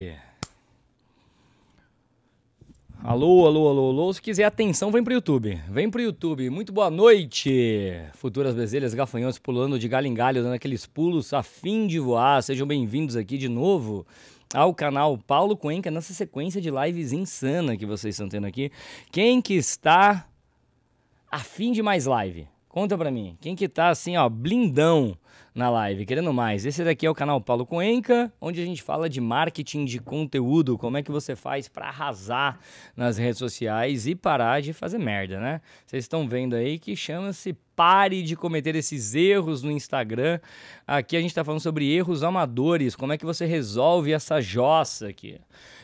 É. Alô, alô, alô, alô. Se quiser atenção, vem pro YouTube. Vem pro YouTube. Muito boa noite, futuras bezerras, gafanhotos pulando de galho em galho, dando aqueles pulos a fim de voar. Sejam bem-vindos aqui de novo ao canal Paulo Cuenca nessa sequência de lives insana que vocês estão tendo aqui. Quem que está a fim de mais live? Conta pra mim, quem que tá assim, ó, blindão na live, querendo mais? Esse daqui é o canal Paulo Coenca, onde a gente fala de marketing de conteúdo, como é que você faz para arrasar nas redes sociais e parar de fazer merda, né? Vocês estão vendo aí que chama-se Pare de cometer esses erros no Instagram. Aqui a gente tá falando sobre erros amadores, como é que você resolve essa jossa aqui.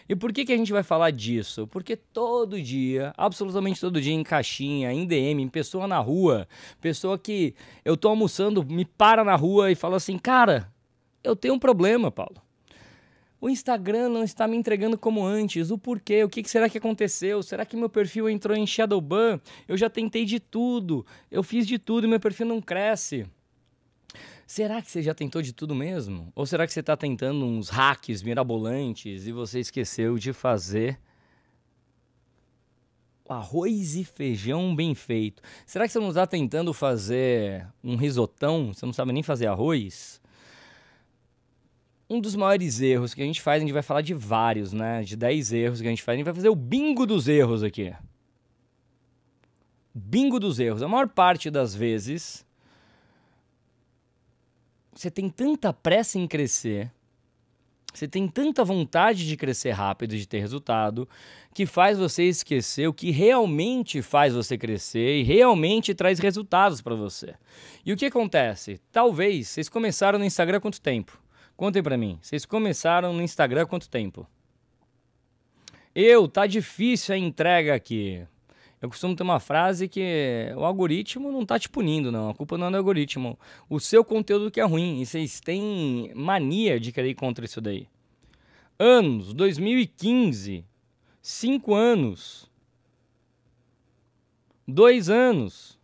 E por que, que a gente vai falar disso? Porque todo dia, absolutamente todo dia, em caixinha, em DM, em pessoa na rua, pessoa que eu tô almoçando, me para na rua e fala assim: cara, eu tenho um problema, Paulo. O Instagram não está me entregando como antes. O porquê? O que será que aconteceu? Será que meu perfil entrou em shadow ban? Eu já tentei de tudo. Eu fiz de tudo e meu perfil não cresce. Será que você já tentou de tudo mesmo? Ou será que você está tentando uns hacks mirabolantes e você esqueceu de fazer arroz e feijão bem feito? Será que você não está tentando fazer um risotão? Você não sabe nem fazer arroz? Um dos maiores erros que a gente faz, a gente vai falar de vários, né? De 10 erros que a gente faz, a gente vai fazer o bingo dos erros aqui. Bingo dos erros. A maior parte das vezes você tem tanta pressa em crescer, você tem tanta vontade de crescer rápido e de ter resultado, que faz você esquecer o que realmente faz você crescer e realmente traz resultados para você. E o que acontece? Talvez vocês começaram no Instagram há quanto tempo? Contem para mim, vocês começaram no Instagram há quanto tempo? Eu, tá difícil a entrega aqui. Eu costumo ter uma frase que o algoritmo não está te punindo, não. A culpa não é do algoritmo. O seu conteúdo que é ruim. E vocês têm mania de querer ir contra isso daí. Anos, 2015. Cinco anos. Dois anos.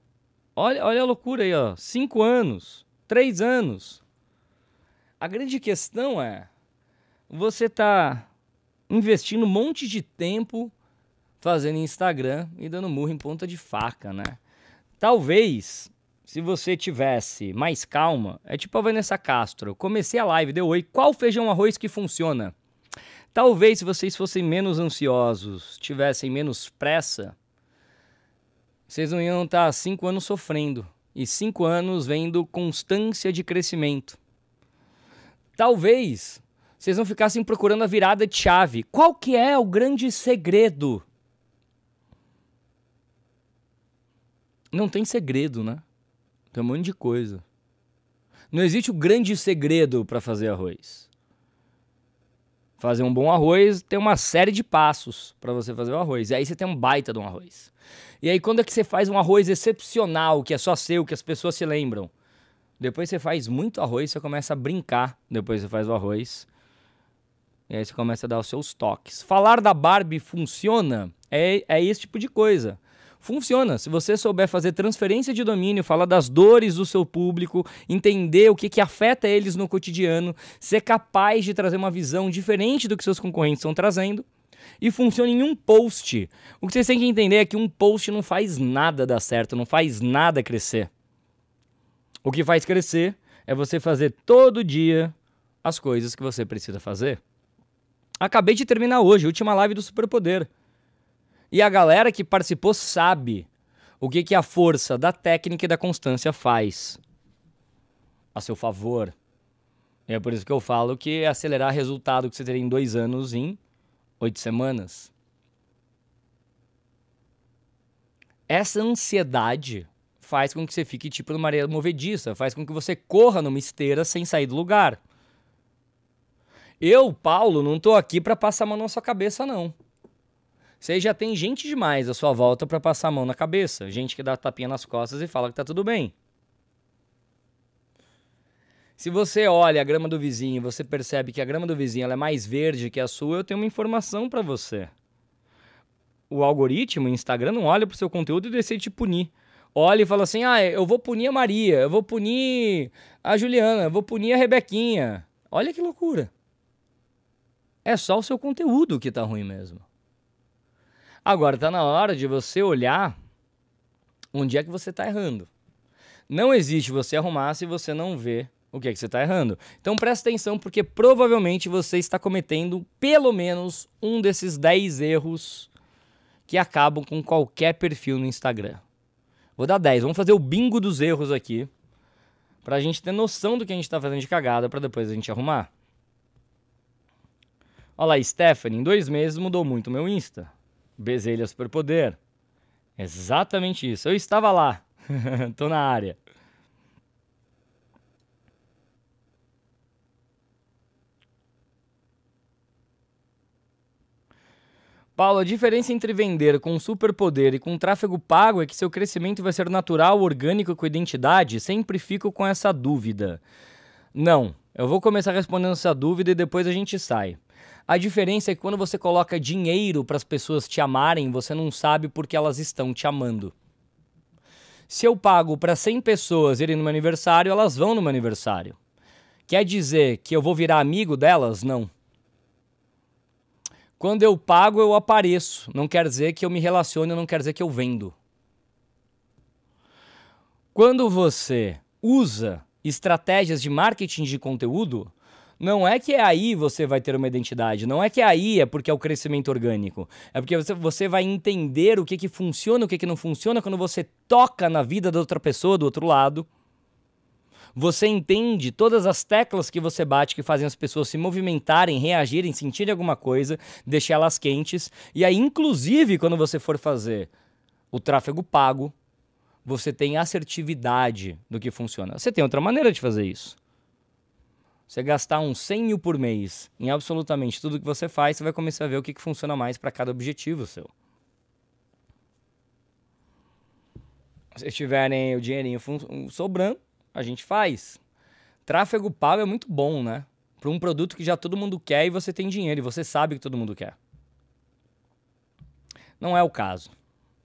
Olha, olha a loucura aí, ó. Cinco anos. Três anos. A grande questão é: você está investindo um monte de tempo fazendo Instagram e dando murro em ponta de faca, né? Talvez, se você tivesse mais calma, é tipo a Vanessa Castro. Comecei a live, deu oi. Qual feijão arroz que funciona? Talvez se vocês fossem menos ansiosos, tivessem menos pressa, vocês não iam estar tá cinco anos sofrendo e cinco anos vendo constância de crescimento. Talvez vocês não ficassem procurando a virada de chave. Qual que é o grande segredo não tem segredo, né? Tem um monte de coisa. Não existe o grande segredo para fazer arroz. Fazer um bom arroz tem uma série de passos para você fazer o arroz. E aí você tem um baita de um arroz. E aí quando é que você faz um arroz excepcional, que é só seu, que as pessoas se lembram? Depois você faz muito arroz, você começa a brincar. Depois você faz o arroz. E aí você começa a dar os seus toques. Falar da Barbie funciona? É, é esse tipo de coisa funciona. Se você souber fazer transferência de domínio, falar das dores do seu público, entender o que, que afeta eles no cotidiano, ser capaz de trazer uma visão diferente do que seus concorrentes estão trazendo, e funciona em um post. O que vocês têm que entender é que um post não faz nada dar certo, não faz nada crescer. O que faz crescer é você fazer todo dia as coisas que você precisa fazer. Acabei de terminar hoje, última live do Superpoder. E a galera que participou sabe o que, que a força da técnica e da constância faz a seu favor. E é por isso que eu falo que acelerar resultado que você teria em dois anos em oito semanas. Essa ansiedade faz com que você fique tipo uma areia movediça, faz com que você corra numa esteira sem sair do lugar. Eu, Paulo, não tô aqui para passar a mão na sua cabeça, não. Você já tem gente demais à sua volta para passar a mão na cabeça, gente que dá tapinha nas costas e fala que tá tudo bem. Se você olha a grama do vizinho e você percebe que a grama do vizinho é mais verde que a sua, eu tenho uma informação para você. O algoritmo, o Instagram, não olha pro seu conteúdo e decide te punir olha e fala assim: ah, eu vou punir a Maria, eu vou punir a Juliana, eu vou punir a Rebequinha. Olha que loucura. É só o seu conteúdo que tá ruim mesmo. Agora está na hora de você olhar onde é que você está errando. Não existe você arrumar se você não vê o que é que você está errando. Então presta atenção, porque provavelmente você está cometendo pelo menos um desses 10 erros que acabam com qualquer perfil no Instagram. Vou dar 10, vamos fazer o bingo dos erros aqui, para a gente ter noção do que a gente está fazendo de cagada, para depois a gente arrumar. Olha lá, Stephanie, em dois meses mudou muito meu Insta. Bezelha é Superpoder. Exatamente isso. Eu estava lá. Tô na área. Paulo, a diferença entre vender com superpoder e com tráfego pago é que seu crescimento vai ser natural, orgânico, com identidade? Sempre fico com essa dúvida. Não, eu vou começar respondendo essa dúvida e depois a gente sai. A diferença é que quando você coloca dinheiro para as pessoas te amarem, você não sabe porque elas estão te amando. Se eu pago para 100 pessoas irem no meu aniversário, elas vão no meu aniversário. Quer dizer que eu vou virar amigo delas? Não. Quando eu pago, eu apareço. Não quer dizer que eu me relacione, não quer dizer que eu vendo. Quando você usa estratégias de marketing de conteúdo, não é que é aí você vai ter uma identidade, não é que é aí é porque é o crescimento orgânico. É porque você, você vai entender o que, que funciona, o que, que não funciona quando você toca na vida da outra pessoa do outro lado. Você entende todas as teclas que você bate que fazem as pessoas se movimentarem, reagirem, sentirem alguma coisa, deixar elas quentes. E aí, inclusive, quando você for fazer o tráfego pago, você tem assertividade do que funciona. Você tem outra maneira de fazer isso. Você gastar uns 100 mil por mês em absolutamente tudo que você faz, você vai começar a ver o que, que funciona mais para cada objetivo seu. Se tiverem o dinheirinho sobrando, a gente faz. Tráfego pago é muito bom, né? Para um produto que já todo mundo quer e você tem dinheiro e você sabe que todo mundo quer. Não é o caso.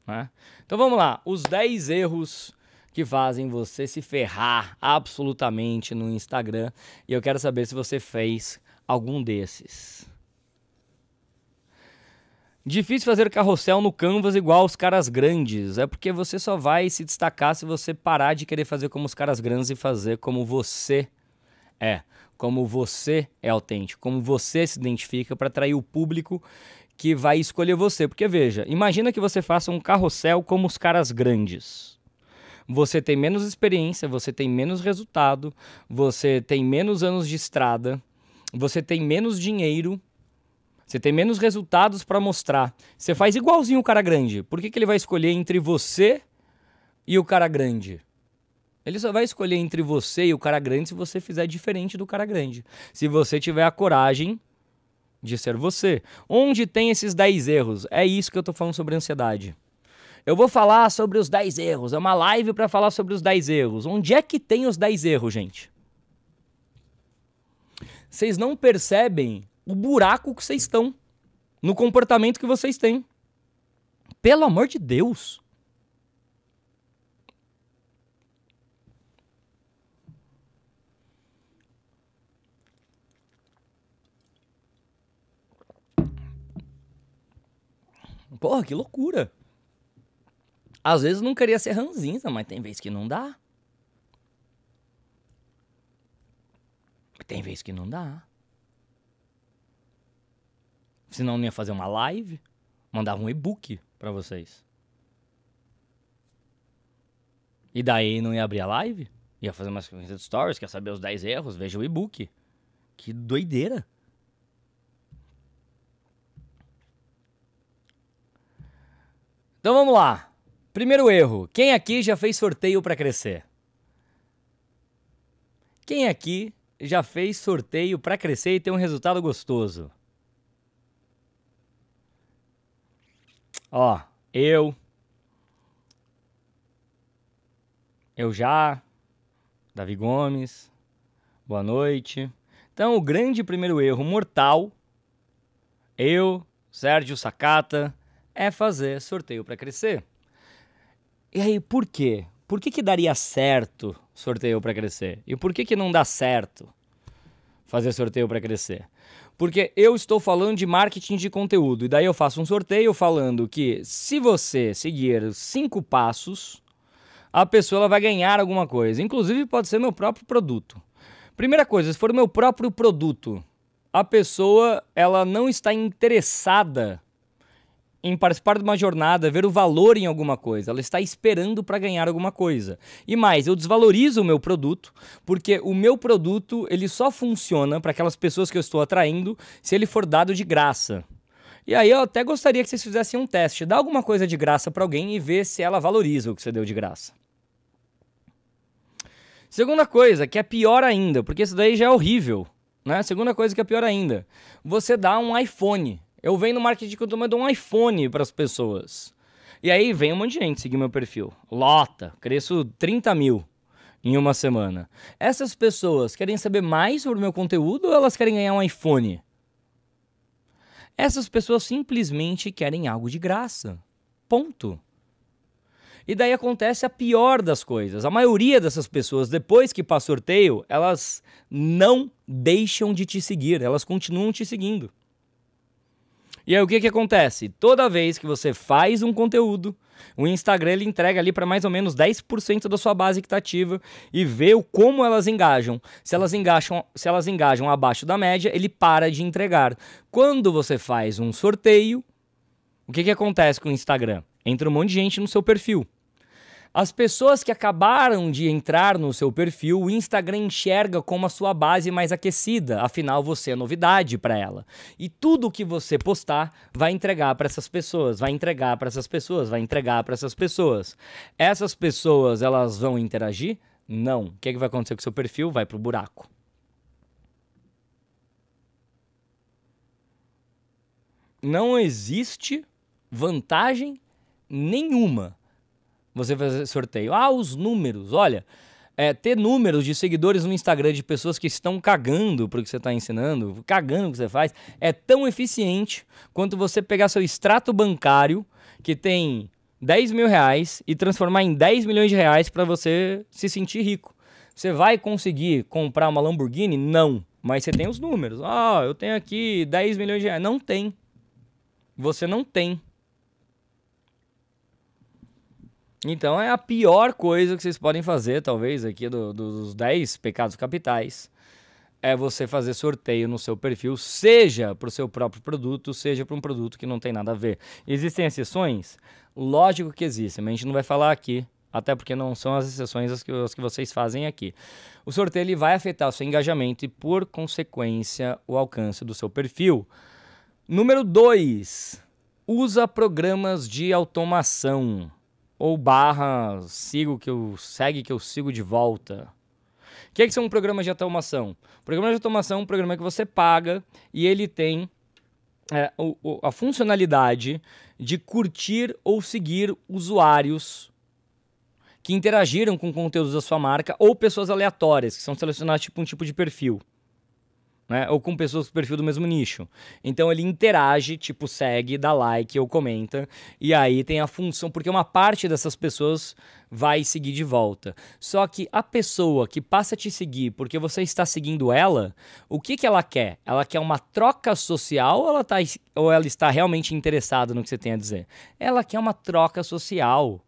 Né? Então vamos lá. Os 10 erros que fazem você se ferrar absolutamente no Instagram. E eu quero saber se você fez algum desses. Difícil fazer carrossel no Canvas igual os caras grandes. É porque você só vai se destacar se você parar de querer fazer como os caras grandes e fazer como você é. Como você é autêntico, como você se identifica para atrair o público que vai escolher você. Porque veja, imagina que você faça um carrossel como os caras grandes você tem menos experiência, você tem menos resultado, você tem menos anos de estrada, você tem menos dinheiro, você tem menos resultados para mostrar. Você faz igualzinho o cara grande. Por que, que ele vai escolher entre você e o cara grande? Ele só vai escolher entre você e o cara grande se você fizer diferente do cara grande. Se você tiver a coragem de ser você. Onde tem esses 10 erros? É isso que eu tô falando sobre ansiedade. Eu vou falar sobre os 10 erros. É uma live para falar sobre os 10 erros. Onde é que tem os 10 erros, gente? Vocês não percebem o buraco que vocês estão no comportamento que vocês têm. Pelo amor de Deus. Porra, que loucura. Às vezes não queria ser ranzinza, mas tem vez que não dá. Tem vez que não dá. Senão não ia fazer uma live, mandava um e-book para vocês. E daí não ia abrir a live? Ia fazer umas de stories, quer saber os 10 erros? Veja o e-book. Que doideira. Então vamos lá. Primeiro erro: quem aqui já fez sorteio para crescer? Quem aqui já fez sorteio para crescer e ter um resultado gostoso? Ó, eu. Eu já. Davi Gomes. Boa noite. Então, o grande primeiro erro mortal, eu, Sérgio Sacata, é fazer sorteio para crescer. E aí, por quê? Por que, que daria certo sorteio para crescer? E por que, que não dá certo fazer sorteio para crescer? Porque eu estou falando de marketing de conteúdo. E daí eu faço um sorteio falando que se você seguir cinco passos, a pessoa vai ganhar alguma coisa. Inclusive, pode ser meu próprio produto. Primeira coisa, se for meu próprio produto, a pessoa ela não está interessada em participar de uma jornada, ver o valor em alguma coisa. Ela está esperando para ganhar alguma coisa. E mais, eu desvalorizo o meu produto, porque o meu produto, ele só funciona para aquelas pessoas que eu estou atraindo se ele for dado de graça. E aí eu até gostaria que vocês fizessem um teste, dá alguma coisa de graça para alguém e ver se ela valoriza o que você deu de graça. Segunda coisa, que é pior ainda, porque isso daí já é horrível, né? Segunda coisa que é pior ainda, você dá um iPhone eu venho no marketing que eu, eu dou um iPhone para as pessoas. E aí vem um monte de gente seguir meu perfil. Lota, cresço 30 mil em uma semana. Essas pessoas querem saber mais sobre o meu conteúdo ou elas querem ganhar um iPhone? Essas pessoas simplesmente querem algo de graça. Ponto. E daí acontece a pior das coisas. A maioria dessas pessoas, depois que passa o sorteio, elas não deixam de te seguir, elas continuam te seguindo. E aí o que, que acontece? Toda vez que você faz um conteúdo, o Instagram ele entrega ali para mais ou menos 10% da sua base que está ativa e vê o como elas engajam. Se elas engajam, se elas engajam abaixo da média, ele para de entregar. Quando você faz um sorteio, o que, que acontece com o Instagram? Entra um monte de gente no seu perfil. As pessoas que acabaram de entrar no seu perfil, o Instagram enxerga como a sua base mais aquecida, afinal você é novidade para ela. E tudo que você postar vai entregar para essas pessoas, vai entregar para essas pessoas, vai entregar para essas pessoas. Essas pessoas, elas vão interagir? Não. O que, é que vai acontecer com o seu perfil? Vai para o buraco. Não existe vantagem nenhuma você fazer sorteio. Ah, os números, olha. É, ter números de seguidores no Instagram de pessoas que estão cagando pro que você está ensinando, cagando o que você faz, é tão eficiente quanto você pegar seu extrato bancário, que tem 10 mil reais, e transformar em 10 milhões de reais para você se sentir rico. Você vai conseguir comprar uma Lamborghini? Não. Mas você tem os números. Ah, eu tenho aqui 10 milhões de reais. Não tem. Você não tem. Então é a pior coisa que vocês podem fazer, talvez, aqui do, do, dos 10 pecados capitais, é você fazer sorteio no seu perfil, seja para o seu próprio produto, seja para um produto que não tem nada a ver. Existem exceções? Lógico que existem, mas a gente não vai falar aqui, até porque não são as exceções as que, as que vocês fazem aqui. O sorteio ele vai afetar o seu engajamento e, por consequência, o alcance do seu perfil. Número 2. Usa programas de automação. Ou barra sigo que eu segue que eu sigo de volta. O que, é que são programa de automação? Programa de automação é um programa que você paga e ele tem é, o, o, a funcionalidade de curtir ou seguir usuários que interagiram com conteúdos da sua marca ou pessoas aleatórias que são selecionadas tipo um tipo de perfil né? Ou com pessoas do perfil do mesmo nicho. Então ele interage, tipo, segue, dá like ou comenta. E aí tem a função, porque uma parte dessas pessoas vai seguir de volta. Só que a pessoa que passa a te seguir porque você está seguindo ela, o que, que ela quer? Ela quer uma troca social ou ela, tá, ou ela está realmente interessada no que você tem a dizer? Ela quer uma troca social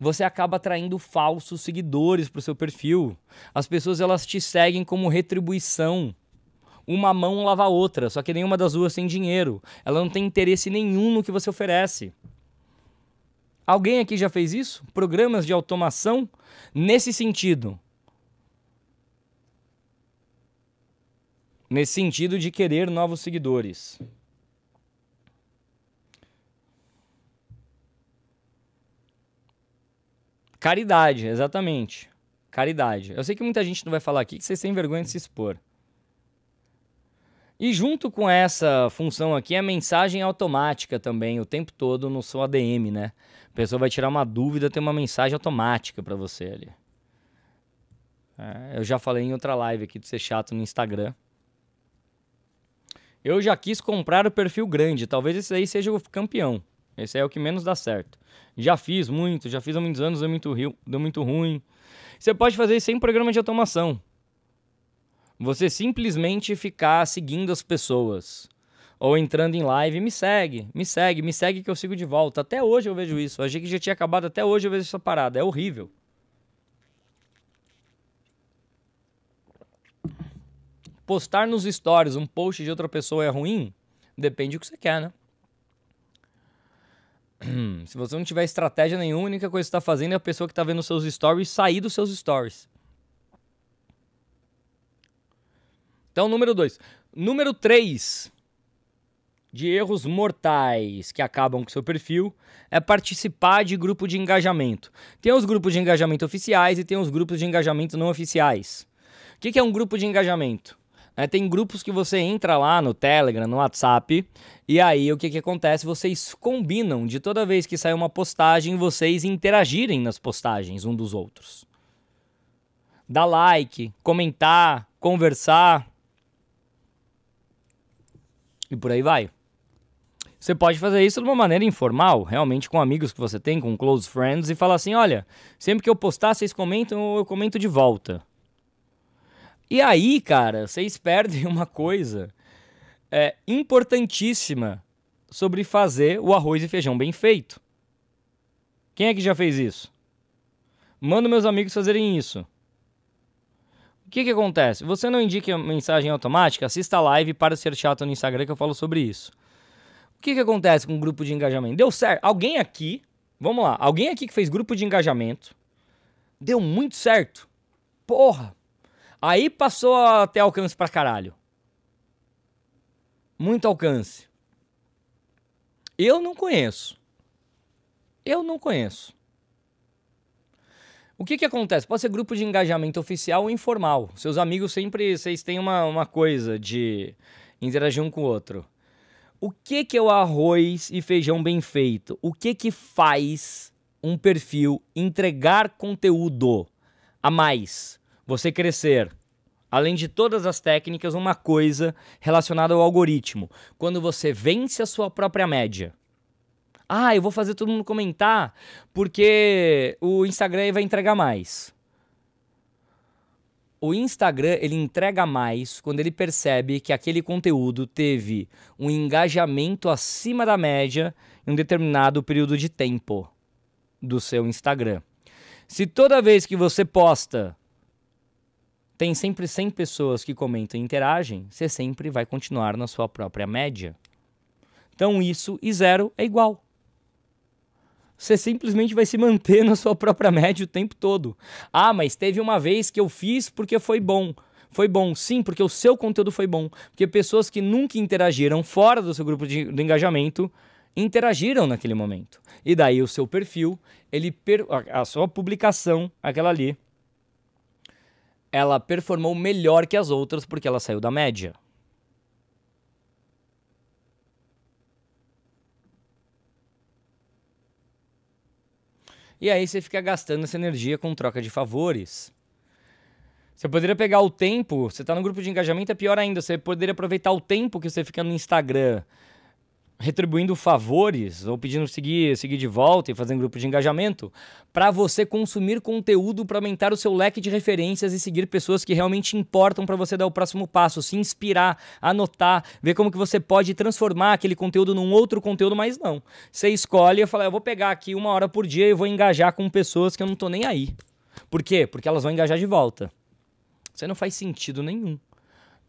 você acaba atraindo falsos seguidores para o seu perfil. As pessoas elas te seguem como retribuição. Uma mão lava a outra, só que nenhuma das duas tem dinheiro. Ela não tem interesse nenhum no que você oferece. Alguém aqui já fez isso? Programas de automação nesse sentido. Nesse sentido de querer novos seguidores. Caridade, exatamente. Caridade. Eu sei que muita gente não vai falar aqui que vocês têm vergonha de se expor. E junto com essa função aqui, a mensagem é automática também, o tempo todo no seu ADM, né? A pessoa vai tirar uma dúvida, tem uma mensagem automática para você ali. É, eu já falei em outra live aqui de ser chato no Instagram. Eu já quis comprar o perfil grande, talvez esse aí seja o campeão. Esse é o que menos dá certo. Já fiz muito, já fiz há muitos anos, deu muito, rio, deu muito ruim. Você pode fazer isso sem programa de automação. Você simplesmente ficar seguindo as pessoas. Ou entrando em live, me segue, me segue, me segue que eu sigo de volta. Até hoje eu vejo isso. Eu achei que já tinha acabado, até hoje eu vejo essa parada. É horrível. Postar nos stories um post de outra pessoa é ruim? Depende do que você quer, né? se você não tiver estratégia nenhuma, a única coisa que você está fazendo é a pessoa que está vendo seus stories sair dos seus stories. Então, número 2. Número 3 de erros mortais que acabam com seu perfil é participar de grupo de engajamento. Tem os grupos de engajamento oficiais e tem os grupos de engajamento não oficiais. O que é um grupo de engajamento? É, tem grupos que você entra lá no Telegram, no WhatsApp, e aí o que, que acontece? Vocês combinam de toda vez que sair uma postagem, vocês interagirem nas postagens um dos outros. Dar like, comentar, conversar. E por aí vai. Você pode fazer isso de uma maneira informal, realmente com amigos que você tem, com close friends, e falar assim: olha, sempre que eu postar, vocês comentam, eu comento de volta. E aí, cara, vocês perdem uma coisa é, importantíssima sobre fazer o arroz e feijão bem feito. Quem é que já fez isso? Manda meus amigos fazerem isso. O que, que acontece? Você não indica mensagem automática? Assista a live para ser chato no Instagram que eu falo sobre isso. O que, que acontece com o grupo de engajamento? Deu certo. Alguém aqui, vamos lá, alguém aqui que fez grupo de engajamento, deu muito certo. Porra, Aí passou a ter alcance pra caralho. Muito alcance. Eu não conheço. Eu não conheço. O que, que acontece? Pode ser grupo de engajamento oficial ou informal. Seus amigos sempre, vocês têm uma, uma coisa de interagir um com o outro. O que, que é o arroz e feijão bem feito? O que, que faz um perfil entregar conteúdo a mais? Você crescer além de todas as técnicas, uma coisa relacionada ao algoritmo. Quando você vence a sua própria média. Ah, eu vou fazer todo mundo comentar porque o Instagram vai entregar mais. O Instagram, ele entrega mais quando ele percebe que aquele conteúdo teve um engajamento acima da média em um determinado período de tempo do seu Instagram. Se toda vez que você posta tem sempre 100 pessoas que comentam e interagem, você sempre vai continuar na sua própria média. Então isso e zero é igual. Você simplesmente vai se manter na sua própria média o tempo todo. Ah, mas teve uma vez que eu fiz porque foi bom. Foi bom, sim, porque o seu conteúdo foi bom. Porque pessoas que nunca interagiram fora do seu grupo de, engajamento interagiram naquele momento. E daí o seu perfil, ele a sua publicação, aquela ali, ela performou melhor que as outras porque ela saiu da média. E aí você fica gastando essa energia com troca de favores. Você poderia pegar o tempo, você está no grupo de engajamento, é pior ainda, você poderia aproveitar o tempo que você fica no Instagram retribuindo favores ou pedindo seguir, seguir de volta e fazendo grupo de engajamento para você consumir conteúdo para aumentar o seu leque de referências e seguir pessoas que realmente importam para você dar o próximo passo, se inspirar, anotar, ver como que você pode transformar aquele conteúdo num outro conteúdo, mas não. Você escolhe e fala, eu vou pegar aqui uma hora por dia e vou engajar com pessoas que eu não tô nem aí. Por quê? Porque elas vão engajar de volta. Isso não faz sentido nenhum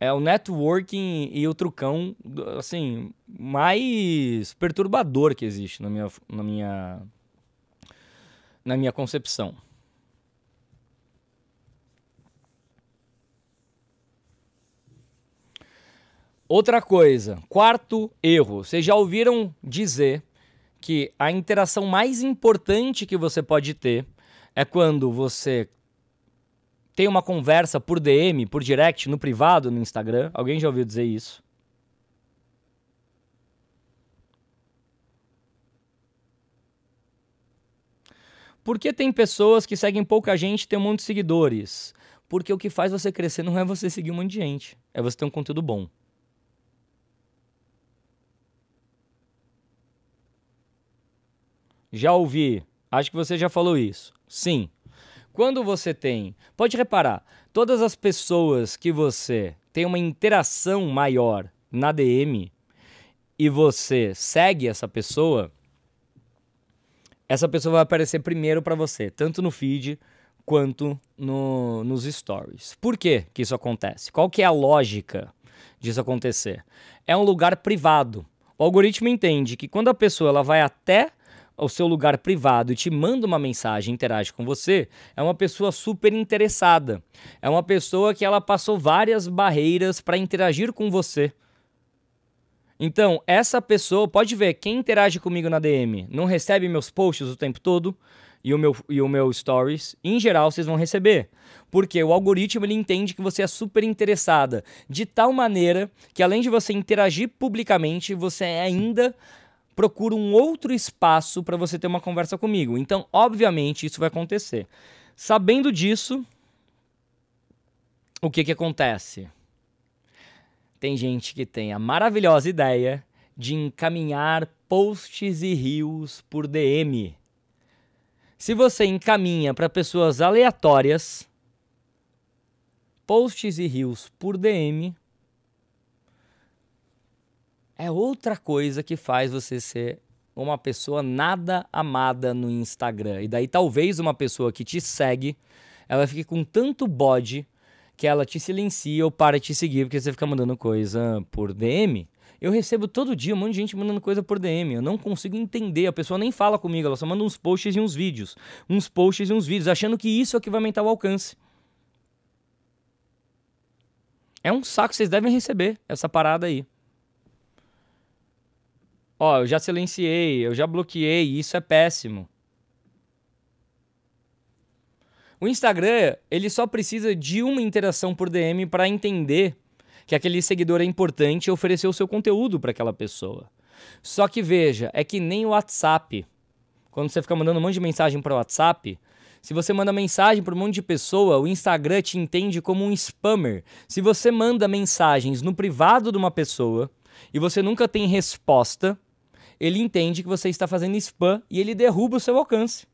é o networking e o trucão, assim, mais perturbador que existe na minha, na minha, na minha concepção. Outra coisa, quarto erro. Vocês já ouviram dizer que a interação mais importante que você pode ter é quando você tem uma conversa por DM, por direct, no privado, no Instagram. Alguém já ouviu dizer isso? Por que tem pessoas que seguem pouca gente e têm um monte de seguidores? Porque o que faz você crescer não é você seguir um monte de gente, é você ter um conteúdo bom. Já ouvi, acho que você já falou isso. Sim, quando você tem. Pode reparar, todas as pessoas que você tem uma interação maior na DM e você segue essa pessoa, essa pessoa vai aparecer primeiro para você, tanto no feed quanto no, nos stories. Por que que isso acontece? Qual que é a lógica disso acontecer? É um lugar privado. O algoritmo entende que quando a pessoa ela vai até ao seu lugar privado e te manda uma mensagem, interage com você, é uma pessoa super interessada. É uma pessoa que ela passou várias barreiras para interagir com você. Então, essa pessoa, pode ver, quem interage comigo na DM não recebe meus posts o tempo todo e o meu, e o meu stories, em geral vocês vão receber. Porque o algoritmo ele entende que você é super interessada, de tal maneira que além de você interagir publicamente, você é ainda procura um outro espaço para você ter uma conversa comigo. Então, obviamente, isso vai acontecer. Sabendo disso, o que, que acontece? Tem gente que tem a maravilhosa ideia de encaminhar posts e rios por DM. Se você encaminha para pessoas aleatórias, posts e rios por DM, é outra coisa que faz você ser uma pessoa nada amada no Instagram. E daí talvez uma pessoa que te segue, ela fique com tanto bode que ela te silencia ou para de te seguir porque você fica mandando coisa por DM. Eu recebo todo dia um monte de gente mandando coisa por DM. Eu não consigo entender. A pessoa nem fala comigo, ela só manda uns posts e uns vídeos. Uns posts e uns vídeos, achando que isso é que vai aumentar o alcance. É um saco, vocês devem receber essa parada aí. Ó, eu já silenciei, eu já bloqueei, isso é péssimo. O Instagram, ele só precisa de uma interação por DM para entender que aquele seguidor é importante e oferecer o seu conteúdo para aquela pessoa. Só que veja, é que nem o WhatsApp. Quando você fica mandando um monte de mensagem para o WhatsApp, se você manda mensagem para um monte de pessoa, o Instagram te entende como um spammer. Se você manda mensagens no privado de uma pessoa e você nunca tem resposta, ele entende que você está fazendo spam e ele derruba o seu alcance.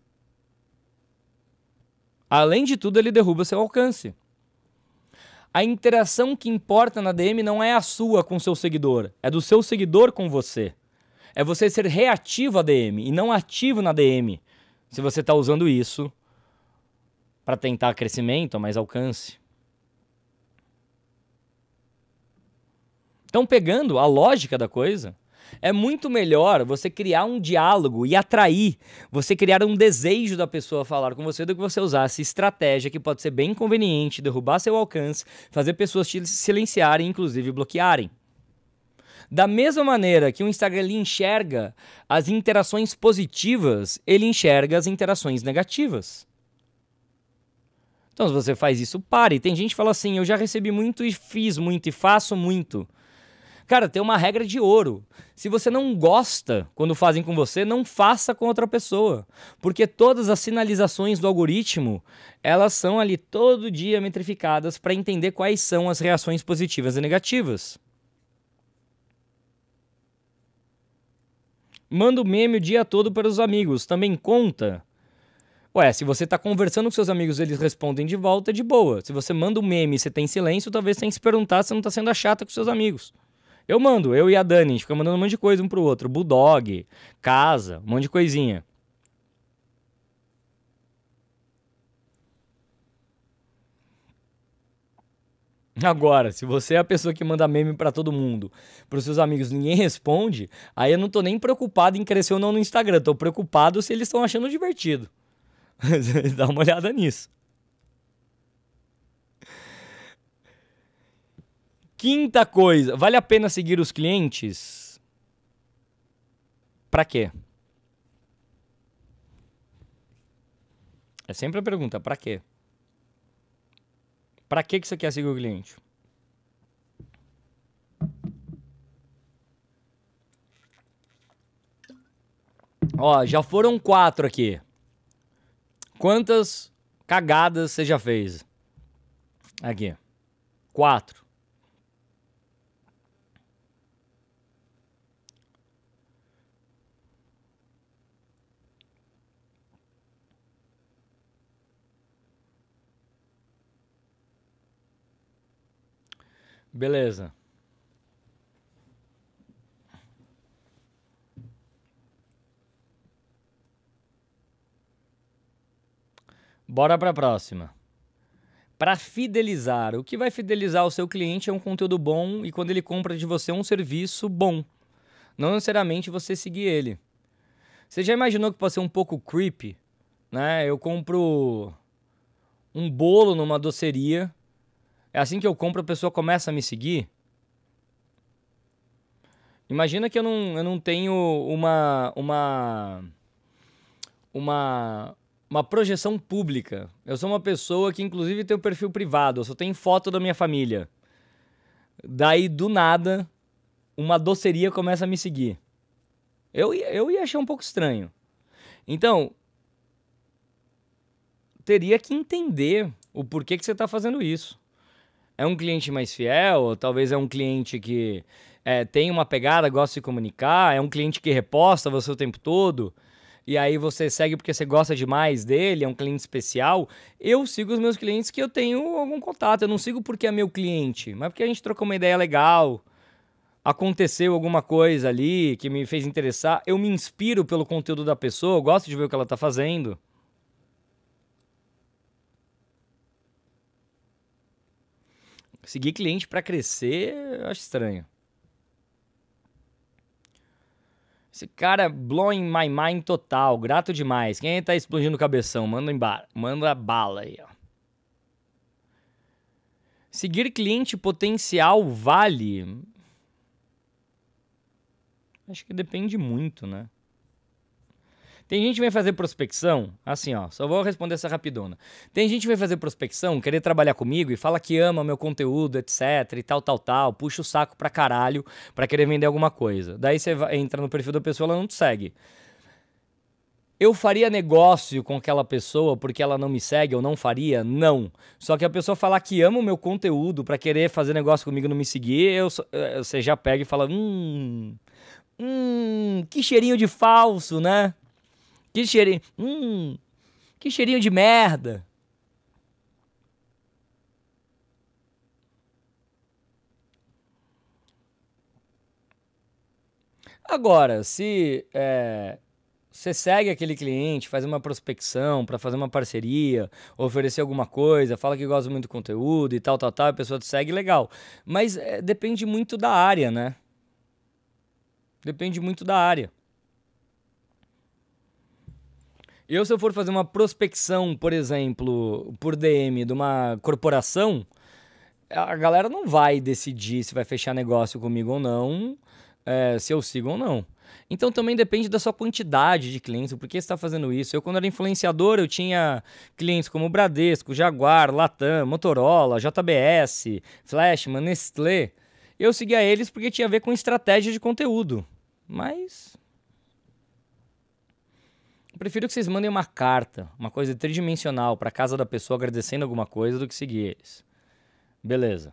Além de tudo, ele derruba o seu alcance. A interação que importa na DM não é a sua com seu seguidor, é do seu seguidor com você. É você ser reativo à DM e não ativo na DM, se você está usando isso para tentar crescimento, mais alcance. Então, pegando a lógica da coisa, é muito melhor você criar um diálogo e atrair, você criar um desejo da pessoa falar com você do que você usar essa estratégia que pode ser bem inconveniente, derrubar seu alcance, fazer pessoas te silenciarem, inclusive bloquearem. Da mesma maneira que o Instagram ele enxerga as interações positivas, ele enxerga as interações negativas. Então, se você faz isso, pare. Tem gente que fala assim: eu já recebi muito e fiz muito e faço muito. Cara, tem uma regra de ouro. Se você não gosta quando fazem com você, não faça com outra pessoa. Porque todas as sinalizações do algoritmo, elas são ali todo dia metrificadas para entender quais são as reações positivas e negativas. Manda o meme o dia todo para os amigos, também conta. Ué, se você está conversando com seus amigos eles respondem de volta, é de boa. Se você manda um meme e você tem tá silêncio, talvez tenha que se perguntar se não está sendo chata com seus amigos. Eu mando, eu e a Dani, a gente fica mandando um monte de coisa um pro outro. Bulldog, casa, um monte de coisinha. Agora, se você é a pessoa que manda meme para todo mundo, pros seus amigos, ninguém responde, aí eu não tô nem preocupado em crescer ou não no Instagram, tô preocupado se eles estão achando divertido. Dá uma olhada nisso. Quinta coisa, vale a pena seguir os clientes? Para quê? É sempre a pergunta, para quê? Para que que você quer seguir o cliente? Ó, já foram quatro aqui. Quantas cagadas você já fez? Aqui. Quatro. Beleza. Bora para a próxima. Para fidelizar, o que vai fidelizar o seu cliente é um conteúdo bom e quando ele compra de você um serviço bom. Não necessariamente você seguir ele. Você já imaginou que pode ser um pouco creepy? Né? Eu compro um bolo numa doceria é assim que eu compro, a pessoa começa a me seguir. Imagina que eu não, eu não tenho uma, uma, uma, uma projeção pública. Eu sou uma pessoa que, inclusive, tem um perfil privado, eu só tenho foto da minha família. Daí, do nada, uma doceria começa a me seguir. Eu, eu ia achar um pouco estranho. Então, teria que entender o porquê que você está fazendo isso é um cliente mais fiel, ou talvez é um cliente que é, tem uma pegada, gosta de se comunicar, é um cliente que reposta você o tempo todo, e aí você segue porque você gosta demais dele, é um cliente especial. Eu sigo os meus clientes que eu tenho algum contato, eu não sigo porque é meu cliente, mas porque a gente trocou uma ideia legal, aconteceu alguma coisa ali que me fez interessar, eu me inspiro pelo conteúdo da pessoa, eu gosto de ver o que ela está fazendo. Seguir cliente para crescer, eu acho estranho. Esse cara é blowing my mind total, grato demais. Quem tá explodindo o cabeção, manda embora, manda bala aí, ó. Seguir cliente potencial vale? Acho que depende muito, né? Tem gente que vem fazer prospecção, assim, ó, só vou responder essa rapidona. Tem gente que vem fazer prospecção, querer trabalhar comigo e fala que ama meu conteúdo, etc, e tal, tal, tal, puxa o saco pra caralho pra querer vender alguma coisa. Daí você entra no perfil da pessoa, ela não te segue. Eu faria negócio com aquela pessoa porque ela não me segue ou não faria? Não. Só que a pessoa falar que ama o meu conteúdo para querer fazer negócio comigo e não me seguir, eu, eh, você já pega e fala: hum, hum, que cheirinho de falso, né? Que cheirinho. Hum, que cheirinho de merda. Agora, se é, você segue aquele cliente, faz uma prospecção para fazer uma parceria, oferecer alguma coisa, fala que gosta muito do conteúdo e tal, tal, tal, a pessoa te segue, legal. Mas é, depende muito da área, né? Depende muito da área. Eu, se eu for fazer uma prospecção, por exemplo, por DM de uma corporação, a galera não vai decidir se vai fechar negócio comigo ou não, é, se eu sigo ou não. Então também depende da sua quantidade de clientes, por que você está fazendo isso. Eu, quando era influenciador, eu tinha clientes como Bradesco, Jaguar, Latam, Motorola, JBS, Flashman, Nestlé. Eu seguia eles porque tinha a ver com estratégia de conteúdo. Mas eu prefiro que vocês mandem uma carta, uma coisa tridimensional, para casa da pessoa agradecendo alguma coisa do que seguir eles. Beleza.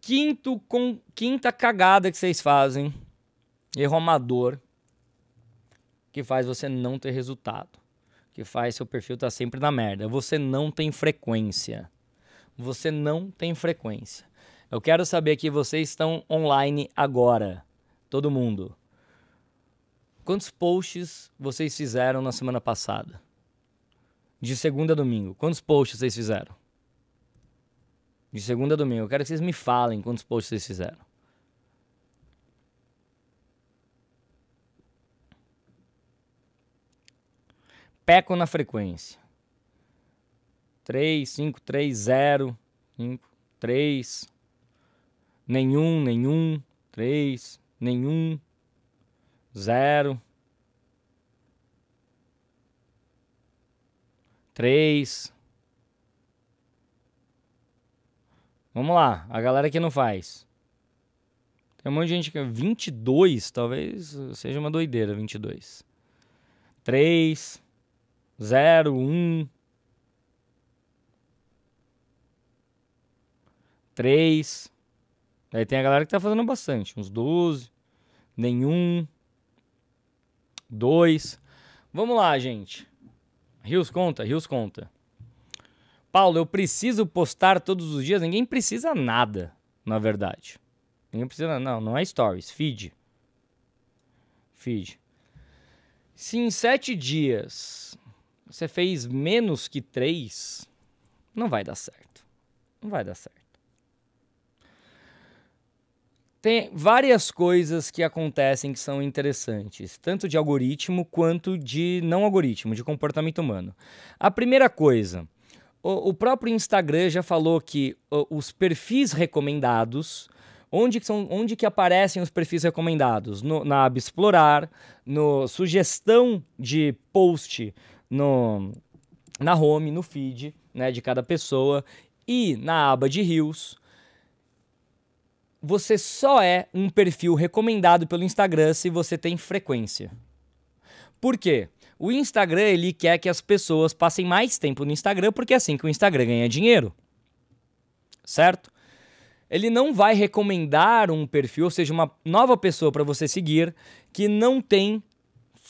Quinto com quinta cagada que vocês fazem, erro amador, que faz você não ter resultado, que faz seu perfil estar tá sempre na merda. Você não tem frequência. Você não tem frequência. Eu quero saber que vocês estão online agora, todo mundo. Quantos posts vocês fizeram na semana passada? De segunda a domingo. Quantos posts vocês fizeram? De segunda a domingo. Eu quero que vocês me falem quantos posts vocês fizeram. Peco na frequência. 3, 5, 3, 0, 5, 3. Nenhum, nenhum, 3, nenhum, 0, 3. Vamos lá, a galera que não faz. Tem um monte de gente que. 22, é talvez seja uma doideira, 22. 3, 0, 1. 3. Aí tem a galera que tá fazendo bastante, uns 12, nenhum. 2. Vamos lá, gente. Rios conta, Rios conta. Paulo, eu preciso postar todos os dias? Ninguém precisa nada, na verdade. Ninguém precisa, não, não é stories, feed. Feed. Se em sete dias você fez menos que três, não vai dar certo. Não vai dar certo. Tem várias coisas que acontecem que são interessantes, tanto de algoritmo quanto de não algoritmo, de comportamento humano. A primeira coisa, o, o próprio Instagram já falou que os perfis recomendados, onde que, são, onde que aparecem os perfis recomendados? No, na aba Explorar, no sugestão de post no, na home, no feed né, de cada pessoa, e na aba de rios você só é um perfil recomendado pelo Instagram se você tem frequência. Por quê? O Instagram ele quer que as pessoas passem mais tempo no Instagram porque é assim que o Instagram ganha dinheiro. Certo? Ele não vai recomendar um perfil, ou seja, uma nova pessoa para você seguir que não tem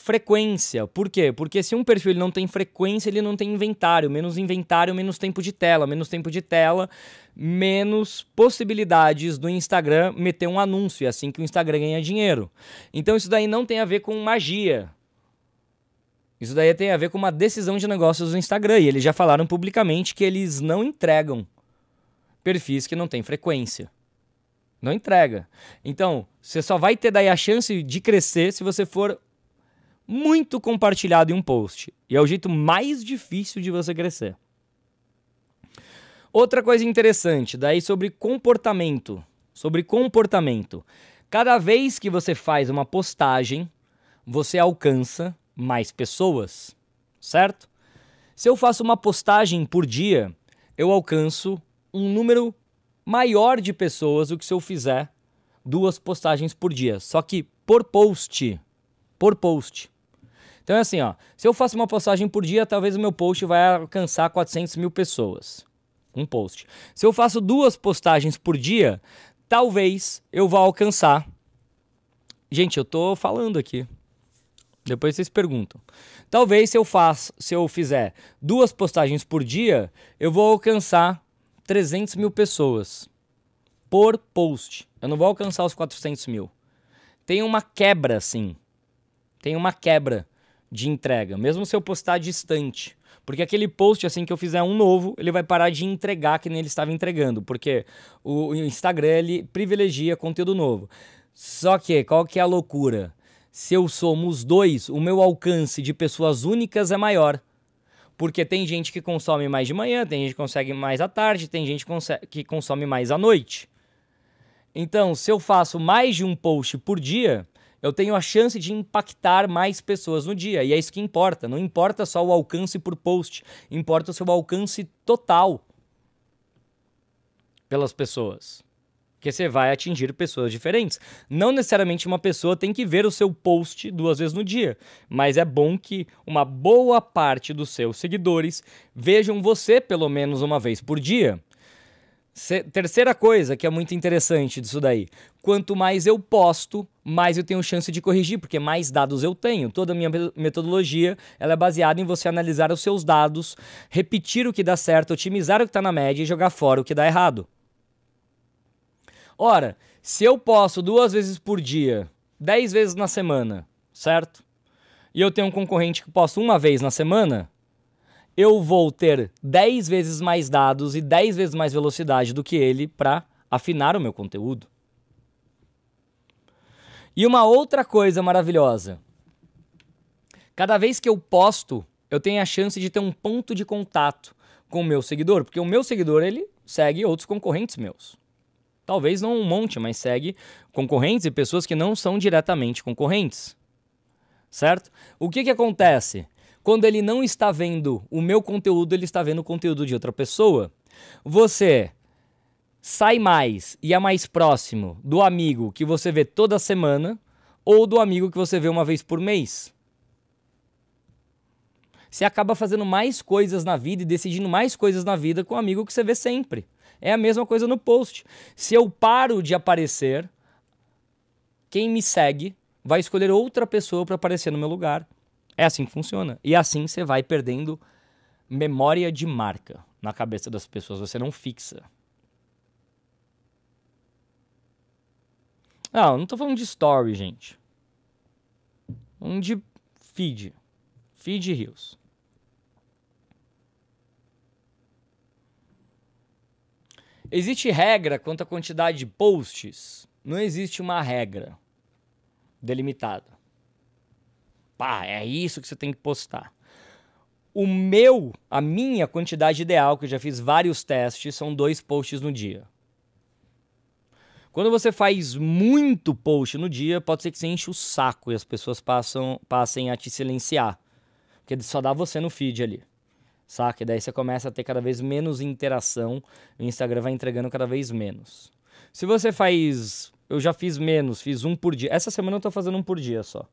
frequência. Por quê? Porque se um perfil não tem frequência, ele não tem inventário. Menos inventário, menos tempo de tela. Menos tempo de tela, menos possibilidades do Instagram meter um anúncio. É assim que o Instagram ganha dinheiro. Então isso daí não tem a ver com magia. Isso daí tem a ver com uma decisão de negócios do Instagram. E eles já falaram publicamente que eles não entregam perfis que não têm frequência. Não entrega. Então, você só vai ter daí a chance de crescer se você for muito compartilhado em um post. E é o jeito mais difícil de você crescer. Outra coisa interessante, daí sobre comportamento. Sobre comportamento. Cada vez que você faz uma postagem, você alcança mais pessoas, certo? Se eu faço uma postagem por dia, eu alcanço um número maior de pessoas do que se eu fizer duas postagens por dia. Só que por post. Por post. Então é assim, ó, se eu faço uma postagem por dia, talvez o meu post vai alcançar 400 mil pessoas. Um post. Se eu faço duas postagens por dia, talvez eu vá alcançar. Gente, eu tô falando aqui. Depois vocês perguntam. Talvez se eu faço, se eu fizer duas postagens por dia, eu vou alcançar 300 mil pessoas por post. Eu não vou alcançar os 400 mil. Tem uma quebra, sim. Tem uma quebra de entrega, mesmo se eu postar distante. Porque aquele post, assim que eu fizer um novo, ele vai parar de entregar que nem ele estava entregando, porque o Instagram ele privilegia conteúdo novo. Só que qual que é a loucura? Se eu somos dois, o meu alcance de pessoas únicas é maior. Porque tem gente que consome mais de manhã, tem gente que consegue mais à tarde, tem gente que consome mais à noite. Então, se eu faço mais de um post por dia, eu tenho a chance de impactar mais pessoas no dia. E é isso que importa. Não importa só o alcance por post, importa o seu alcance total pelas pessoas. Porque você vai atingir pessoas diferentes. Não necessariamente uma pessoa tem que ver o seu post duas vezes no dia, mas é bom que uma boa parte dos seus seguidores vejam você pelo menos uma vez por dia. Se, terceira coisa que é muito interessante disso daí: quanto mais eu posto, mais eu tenho chance de corrigir, porque mais dados eu tenho. Toda a minha metodologia ela é baseada em você analisar os seus dados, repetir o que dá certo, otimizar o que está na média e jogar fora o que dá errado. Ora, se eu posso duas vezes por dia, dez vezes na semana, certo? E eu tenho um concorrente que posso uma vez na semana, eu vou ter dez vezes mais dados e dez vezes mais velocidade do que ele para afinar o meu conteúdo. E uma outra coisa maravilhosa. Cada vez que eu posto, eu tenho a chance de ter um ponto de contato com o meu seguidor, porque o meu seguidor ele segue outros concorrentes meus. Talvez não um monte, mas segue concorrentes e pessoas que não são diretamente concorrentes. Certo? O que, que acontece? Quando ele não está vendo o meu conteúdo, ele está vendo o conteúdo de outra pessoa. Você sai mais e é mais próximo do amigo que você vê toda semana ou do amigo que você vê uma vez por mês? Você acaba fazendo mais coisas na vida e decidindo mais coisas na vida com o amigo que você vê sempre. É a mesma coisa no post. Se eu paro de aparecer, quem me segue vai escolher outra pessoa para aparecer no meu lugar. É assim que funciona. E assim você vai perdendo memória de marca na cabeça das pessoas, você não fixa. Não, ah, não tô falando de story, gente. Um de feed. Feed Reels. Existe regra quanto à quantidade de posts? Não existe uma regra delimitada. Pá, é isso que você tem que postar. O meu, a minha quantidade ideal, que eu já fiz vários testes, são dois posts no dia. Quando você faz muito post no dia, pode ser que você enche o saco e as pessoas passam, passem a te silenciar. Porque só dá você no feed ali. Saca? E daí você começa a ter cada vez menos interação. O Instagram vai entregando cada vez menos. Se você faz. Eu já fiz menos, fiz um por dia. Essa semana eu tô fazendo um por dia só.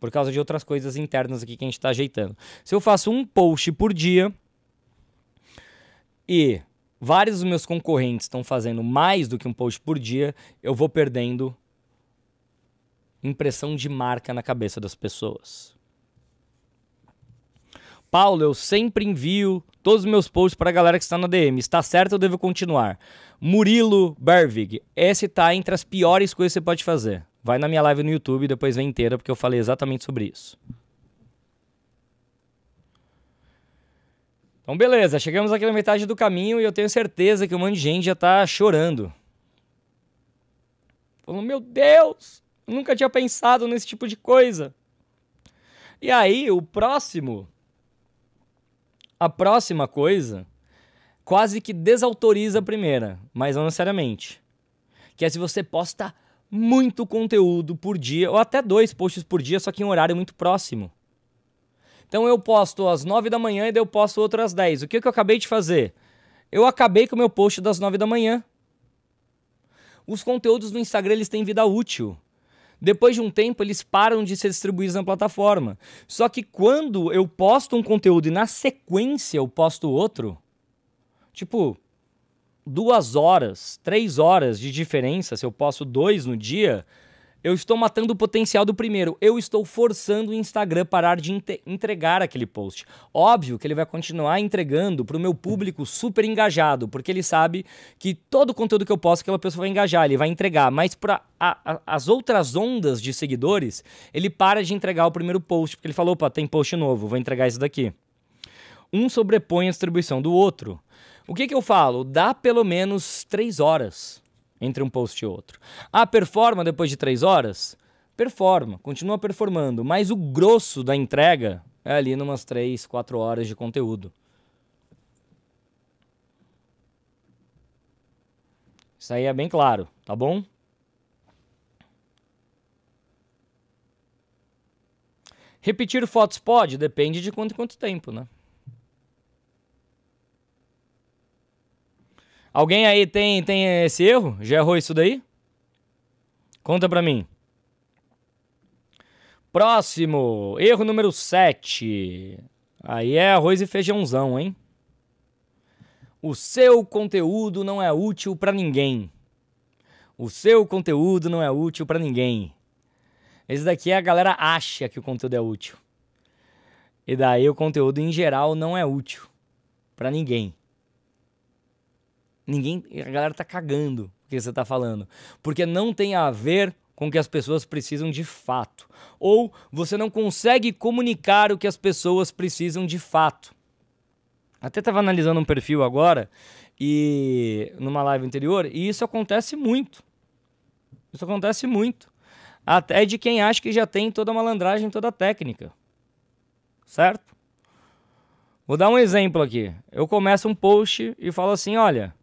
Por causa de outras coisas internas aqui que a gente tá ajeitando. Se eu faço um post por dia. E vários dos meus concorrentes estão fazendo mais do que um post por dia, eu vou perdendo impressão de marca na cabeça das pessoas. Paulo, eu sempre envio todos os meus posts para a galera que está na DM. Está certo, eu devo continuar. Murilo Bervig, esse está entre as piores coisas que você pode fazer. Vai na minha live no YouTube, e depois vem inteira, porque eu falei exatamente sobre isso. Então, beleza, chegamos aqui na metade do caminho e eu tenho certeza que um monte de gente já tá chorando. Falando, meu Deus, eu nunca tinha pensado nesse tipo de coisa. E aí, o próximo. A próxima coisa quase que desautoriza a primeira, mas não necessariamente. Que é se você posta muito conteúdo por dia, ou até dois posts por dia, só que em um horário muito próximo. Então eu posto às 9 da manhã e daí eu posto outro às 10. O que, que eu acabei de fazer? Eu acabei com o meu post das 9 da manhã. Os conteúdos do Instagram eles têm vida útil. Depois de um tempo, eles param de ser distribuídos na plataforma. Só que quando eu posto um conteúdo e na sequência eu posto outro, tipo, duas horas, três horas de diferença, se eu posto dois no dia, eu estou matando o potencial do primeiro. Eu estou forçando o Instagram parar de entregar aquele post. Óbvio que ele vai continuar entregando para o meu público super engajado, porque ele sabe que todo o conteúdo que eu posto, aquela pessoa vai engajar, ele vai entregar. Mas para as outras ondas de seguidores, ele para de entregar o primeiro post, porque ele falou: opa, tem post novo, vou entregar isso daqui. Um sobrepõe a distribuição do outro. O que, que eu falo? Dá pelo menos três horas entre um post e outro. Ah, performa depois de três horas? Performa, continua performando, mas o grosso da entrega é ali numas três, quatro horas de conteúdo. Isso aí é bem claro, tá bom? Repetir fotos pode? Depende de quanto quanto tempo, né? Alguém aí tem, tem esse erro? Já errou isso daí? Conta pra mim. Próximo, erro número 7. Aí é arroz e feijãozão, hein? O seu conteúdo não é útil para ninguém. O seu conteúdo não é útil para ninguém. Esse daqui é a galera acha que o conteúdo é útil. E daí o conteúdo em geral não é útil para ninguém. Ninguém, a galera tá cagando o que você tá falando, porque não tem a ver com o que as pessoas precisam de fato, ou você não consegue comunicar o que as pessoas precisam de fato. Até estava analisando um perfil agora e numa live anterior, e isso acontece muito. Isso acontece muito. Até de quem acha que já tem toda a malandragem, toda a técnica. Certo? Vou dar um exemplo aqui. Eu começo um post e falo assim: olha,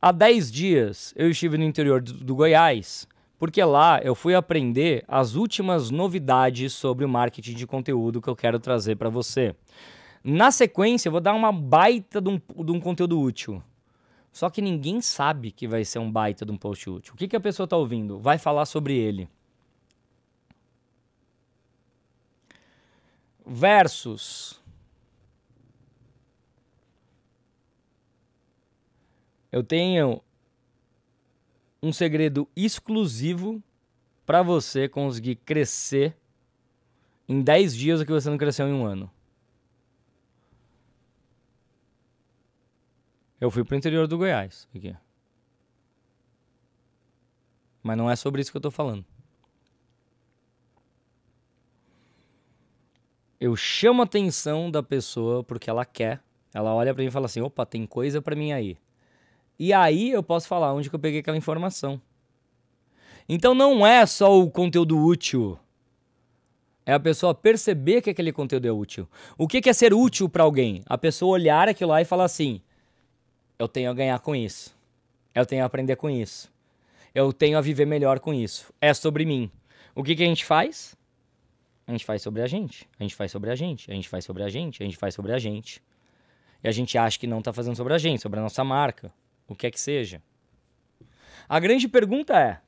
Há 10 dias eu estive no interior do, Goiás, porque lá eu fui aprender as últimas novidades sobre o marketing de conteúdo que eu quero trazer para você. Na sequência, eu vou dar uma baita de um, de um, conteúdo útil. Só que ninguém sabe que vai ser um baita de um post útil. O que, que a pessoa está ouvindo? Vai falar sobre ele. Versus eu tenho um segredo exclusivo para você conseguir crescer em 10 dias o que você não cresceu em um ano. Eu fui pro interior do Goiás aqui. Mas não é sobre isso que eu tô falando. Eu chamo a atenção da pessoa porque ela quer. Ela olha para mim e fala assim: "Opa, tem coisa para mim aí". E aí eu posso falar onde que eu peguei aquela informação. Então não é só o conteúdo útil. É a pessoa perceber que aquele conteúdo é útil. O que, é ser útil para alguém? A pessoa olhar aquilo lá e falar assim: eu tenho a ganhar com isso. Eu tenho a aprender com isso. Eu tenho a viver melhor com isso. É sobre mim. O que, que a gente faz? A gente faz sobre a gente. A gente faz sobre a gente. A gente faz sobre a gente. A gente faz sobre a gente. E a gente acha que não está fazendo sobre a gente, sobre a nossa marca, o que é que seja. A grande pergunta é: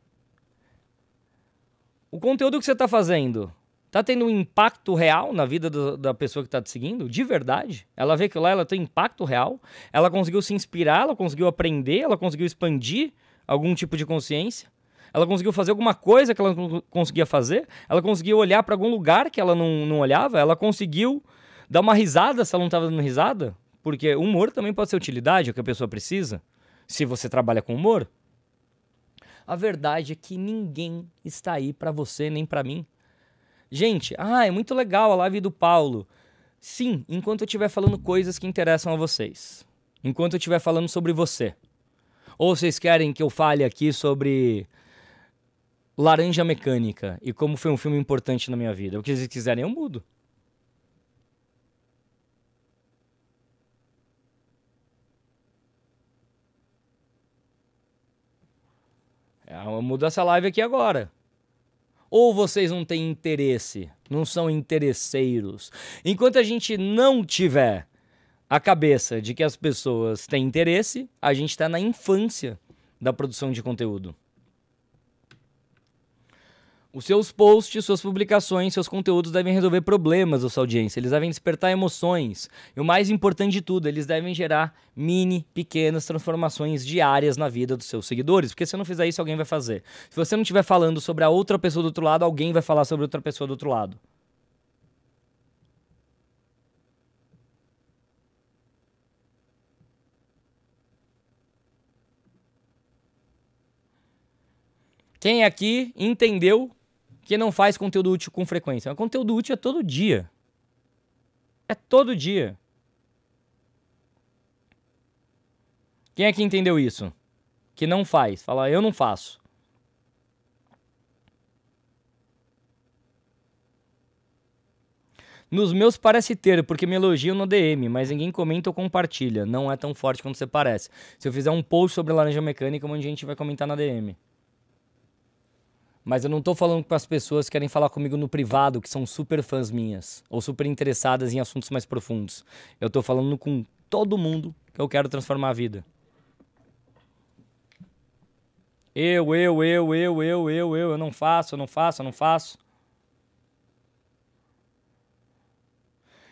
o conteúdo que você está fazendo está tendo um impacto real na vida do, da pessoa que está te seguindo? De verdade? Ela vê que lá ela tem impacto real? Ela conseguiu se inspirar? Ela conseguiu aprender? Ela conseguiu expandir algum tipo de consciência? Ela conseguiu fazer alguma coisa que ela não conseguia fazer? Ela conseguiu olhar para algum lugar que ela não, não olhava? Ela conseguiu dar uma risada se ela não estava dando risada? Porque humor também pode ser utilidade, é o que a pessoa precisa se você trabalha com humor, a verdade é que ninguém está aí para você nem para mim. Gente, ah, é muito legal a live do Paulo. Sim, enquanto eu estiver falando coisas que interessam a vocês. Enquanto eu estiver falando sobre você. Ou vocês querem que eu fale aqui sobre Laranja Mecânica e como foi um filme importante na minha vida. O que vocês quiserem, eu mudo. É essa live aqui agora. Ou vocês não têm interesse, não são interesseiros. Enquanto a gente não tiver a cabeça de que as pessoas têm interesse, a gente está na infância da produção de conteúdo. Os seus posts, suas publicações, seus conteúdos devem resolver problemas da sua audiência, eles devem despertar emoções. E o mais importante de tudo, eles devem gerar mini, pequenas transformações diárias na vida dos seus seguidores, porque se você não fizer isso, alguém vai fazer. Se você não estiver falando sobre a outra pessoa do outro lado, alguém vai falar sobre outra pessoa do outro lado. Quem aqui entendeu que não faz conteúdo útil com frequência. O conteúdo útil é todo dia. É todo dia. Quem é que entendeu isso? Que não faz. Fala, eu não faço. Nos meus parece ter, porque me elogiam no DM, mas ninguém comenta ou compartilha. Não é tão forte quanto você parece. Se eu fizer um post sobre laranja mecânica, um monte de gente vai comentar na DM. Mas eu não estou falando com as pessoas que querem falar comigo no privado, que são super fãs minhas, ou super interessadas em assuntos mais profundos. Eu estou falando com todo mundo que eu quero transformar a vida. Eu, eu, eu, eu, eu, eu, eu, eu não faço, eu não faço, eu não faço.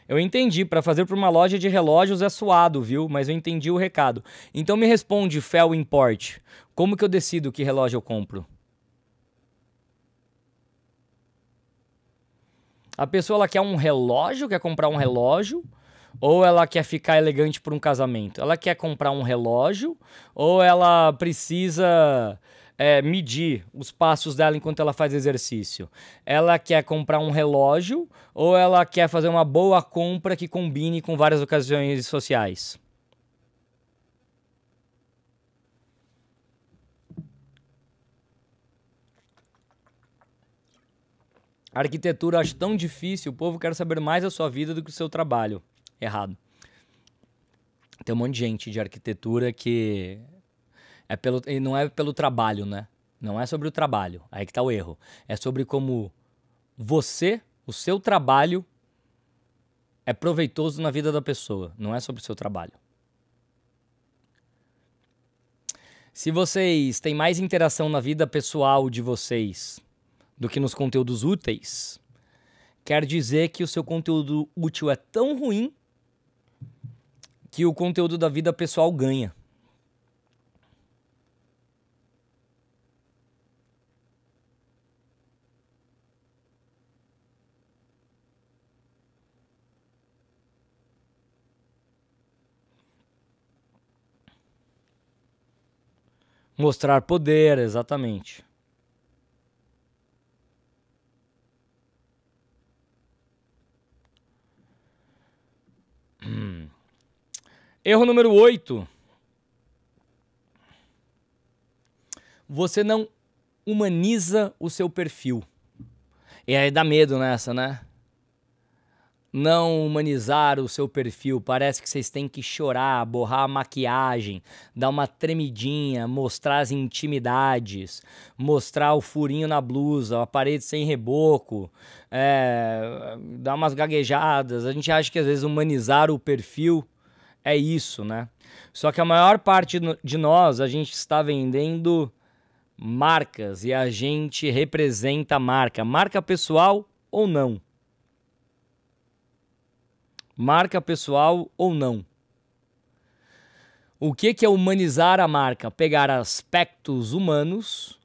Eu entendi, para fazer para uma loja de relógios é suado, viu? Mas eu entendi o recado. Então me responde, Fel Import, como que eu decido que relógio eu compro? A pessoa ela quer um relógio, quer comprar um relógio, ou ela quer ficar elegante para um casamento? Ela quer comprar um relógio, ou ela precisa é, medir os passos dela enquanto ela faz exercício? Ela quer comprar um relógio, ou ela quer fazer uma boa compra que combine com várias ocasiões sociais? arquitetura acho tão difícil, o povo quer saber mais da sua vida do que o seu trabalho. Errado. Tem um monte de gente de arquitetura que é pelo, e não é pelo trabalho, né? Não é sobre o trabalho. Aí que tá o erro. É sobre como você, o seu trabalho, é proveitoso na vida da pessoa. Não é sobre o seu trabalho. Se vocês têm mais interação na vida pessoal de vocês do que nos conteúdos úteis, quer dizer que o seu conteúdo útil é tão ruim que o conteúdo da vida pessoal ganha. Mostrar poder, exatamente. Hum. Erro número 8. Você não humaniza o seu perfil. E aí dá medo nessa, né? não humanizar o seu perfil. Parece que vocês têm que chorar, borrar a maquiagem, dar uma tremidinha, mostrar as intimidades, mostrar o furinho na blusa, a parede sem reboco, é, dar umas gaguejadas. A gente acha que às vezes humanizar o perfil é isso, né? Só que a maior parte de nós a gente está vendendo marcas e a gente representa a marca, marca pessoal ou não marca pessoal ou não. O que é humanizar a marca? Pegar aspectos humanos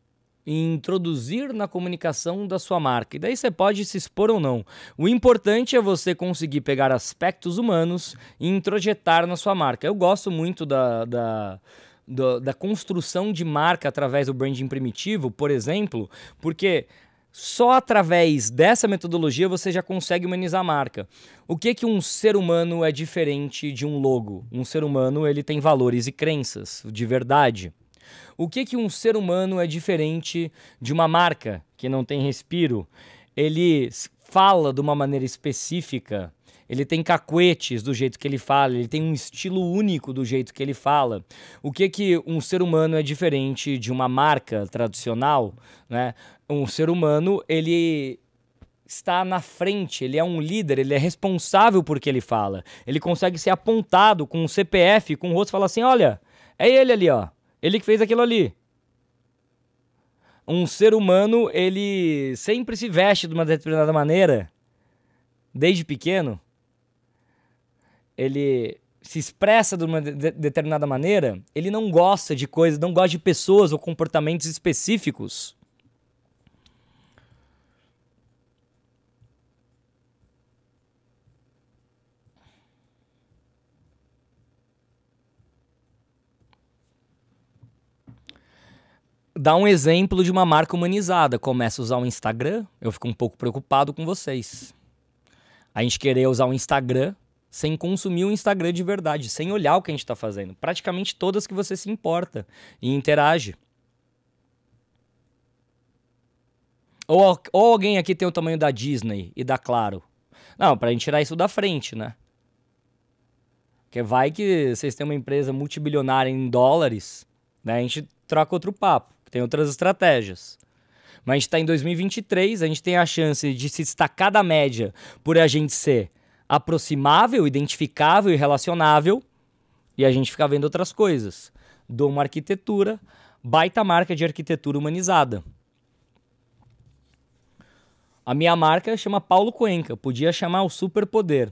e introduzir na comunicação da sua marca. E daí você pode se expor ou não. O importante é você conseguir pegar aspectos humanos e introjetar na sua marca. Eu gosto muito da, da da, da, construção de marca através do branding primitivo, por exemplo, porque só através dessa metodologia você já consegue humanizar a marca. O que que um ser humano é diferente de um logo? Um ser humano ele tem valores e crenças de verdade. O que que um ser humano é diferente de uma marca que não tem respiro? Ele fala de uma maneira específica. Ele tem cacuetes do jeito que ele fala, ele tem um estilo único do jeito que ele fala. O que que um ser humano é diferente de uma marca tradicional, né? um ser humano, ele está na frente, ele é um líder, ele é responsável por que ele fala. Ele consegue ser apontado com um CPF, com o um rosto, falar assim: olha, é ele ali, ó. Ele que fez aquilo ali. Um ser humano, ele sempre se veste de uma determinada maneira, desde pequeno. Ele se expressa de uma de determinada maneira, ele não gosta de coisas, não gosta de pessoas ou comportamentos específicos. dá um exemplo de uma marca humanizada. Começa a usar o Instagram, eu fico um pouco preocupado com vocês. A gente querer usar o Instagram sem consumir o Instagram de verdade, sem olhar o que a gente está fazendo. Praticamente todas que você se importa e interage. Ou, ou alguém aqui tem o tamanho da Disney e da Claro. Não, para a gente tirar isso da frente, né? Porque vai que vocês têm uma empresa multibilionária em dólares, né? A gente troca outro papo tem outras estratégias. Mas a gente está em 2023, a gente tem a chance de se destacar da média por a gente ser aproximável, identificável e relacionável, e a gente ficar vendo outras coisas. Dou uma arquitetura, baita marca de arquitetura humanizada. A minha marca chama Paulo Cuenca, podia chamar o Superpoder.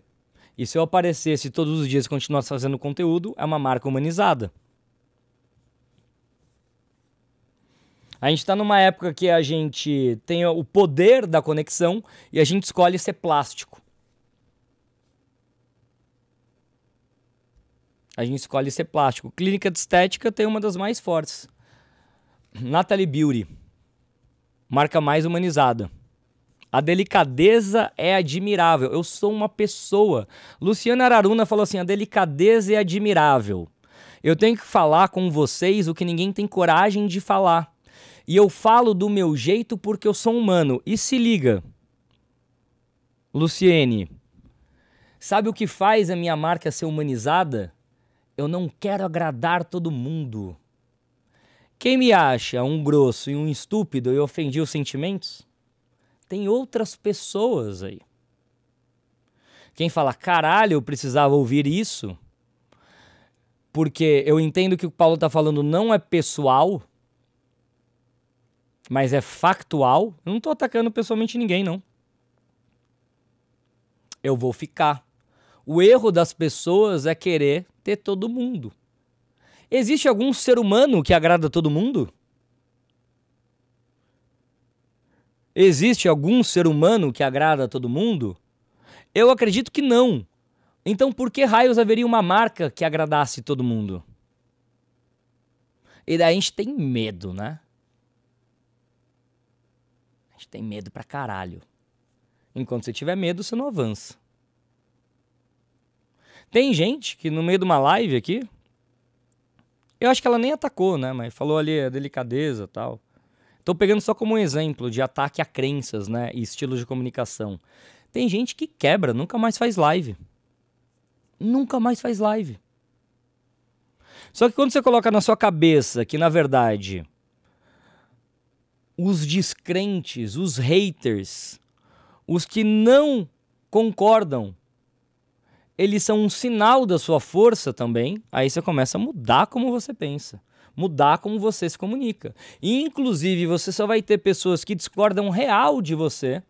E se eu aparecesse todos os dias e continuasse fazendo conteúdo, é uma marca humanizada. A gente está numa época que a gente tem o poder da conexão e a gente escolhe ser plástico. A gente escolhe ser plástico. Clínica de estética tem uma das mais fortes. Natalie Beauty. Marca mais humanizada. A delicadeza é admirável. Eu sou uma pessoa. Luciana Araruna falou assim: a delicadeza é admirável. Eu tenho que falar com vocês o que ninguém tem coragem de falar. E eu falo do meu jeito porque eu sou humano. E se liga, Luciene, sabe o que faz a minha marca ser humanizada? Eu não quero agradar todo mundo. Quem me acha um grosso e um estúpido e ofendi os sentimentos? Tem outras pessoas aí. Quem fala, caralho, eu precisava ouvir isso, porque eu entendo que o Paulo está falando não é pessoal, mas é factual, eu não estou atacando pessoalmente ninguém, não. Eu vou ficar. O erro das pessoas é querer ter todo mundo. Existe algum ser humano que agrada todo mundo? Existe algum ser humano que agrada todo mundo? Eu acredito que não. Então, por que raios haveria uma marca que agradasse todo mundo? E daí a gente tem medo, né? gente tem medo pra caralho. Enquanto você tiver medo, você não avança. Tem gente que no meio de uma live aqui, eu acho que ela nem atacou, né? Mas falou ali a delicadeza tal. Estou pegando só como um exemplo de ataque a crenças, né? E estilos de comunicação. Tem gente que quebra, nunca mais faz live. Nunca mais faz live. Só que quando você coloca na sua cabeça que, na verdade, os descrentes, os haters, os que não concordam, eles são um sinal da sua força também. Aí você começa a mudar como você pensa, mudar como você se comunica. E, inclusive, você só vai ter pessoas que discordam real de você.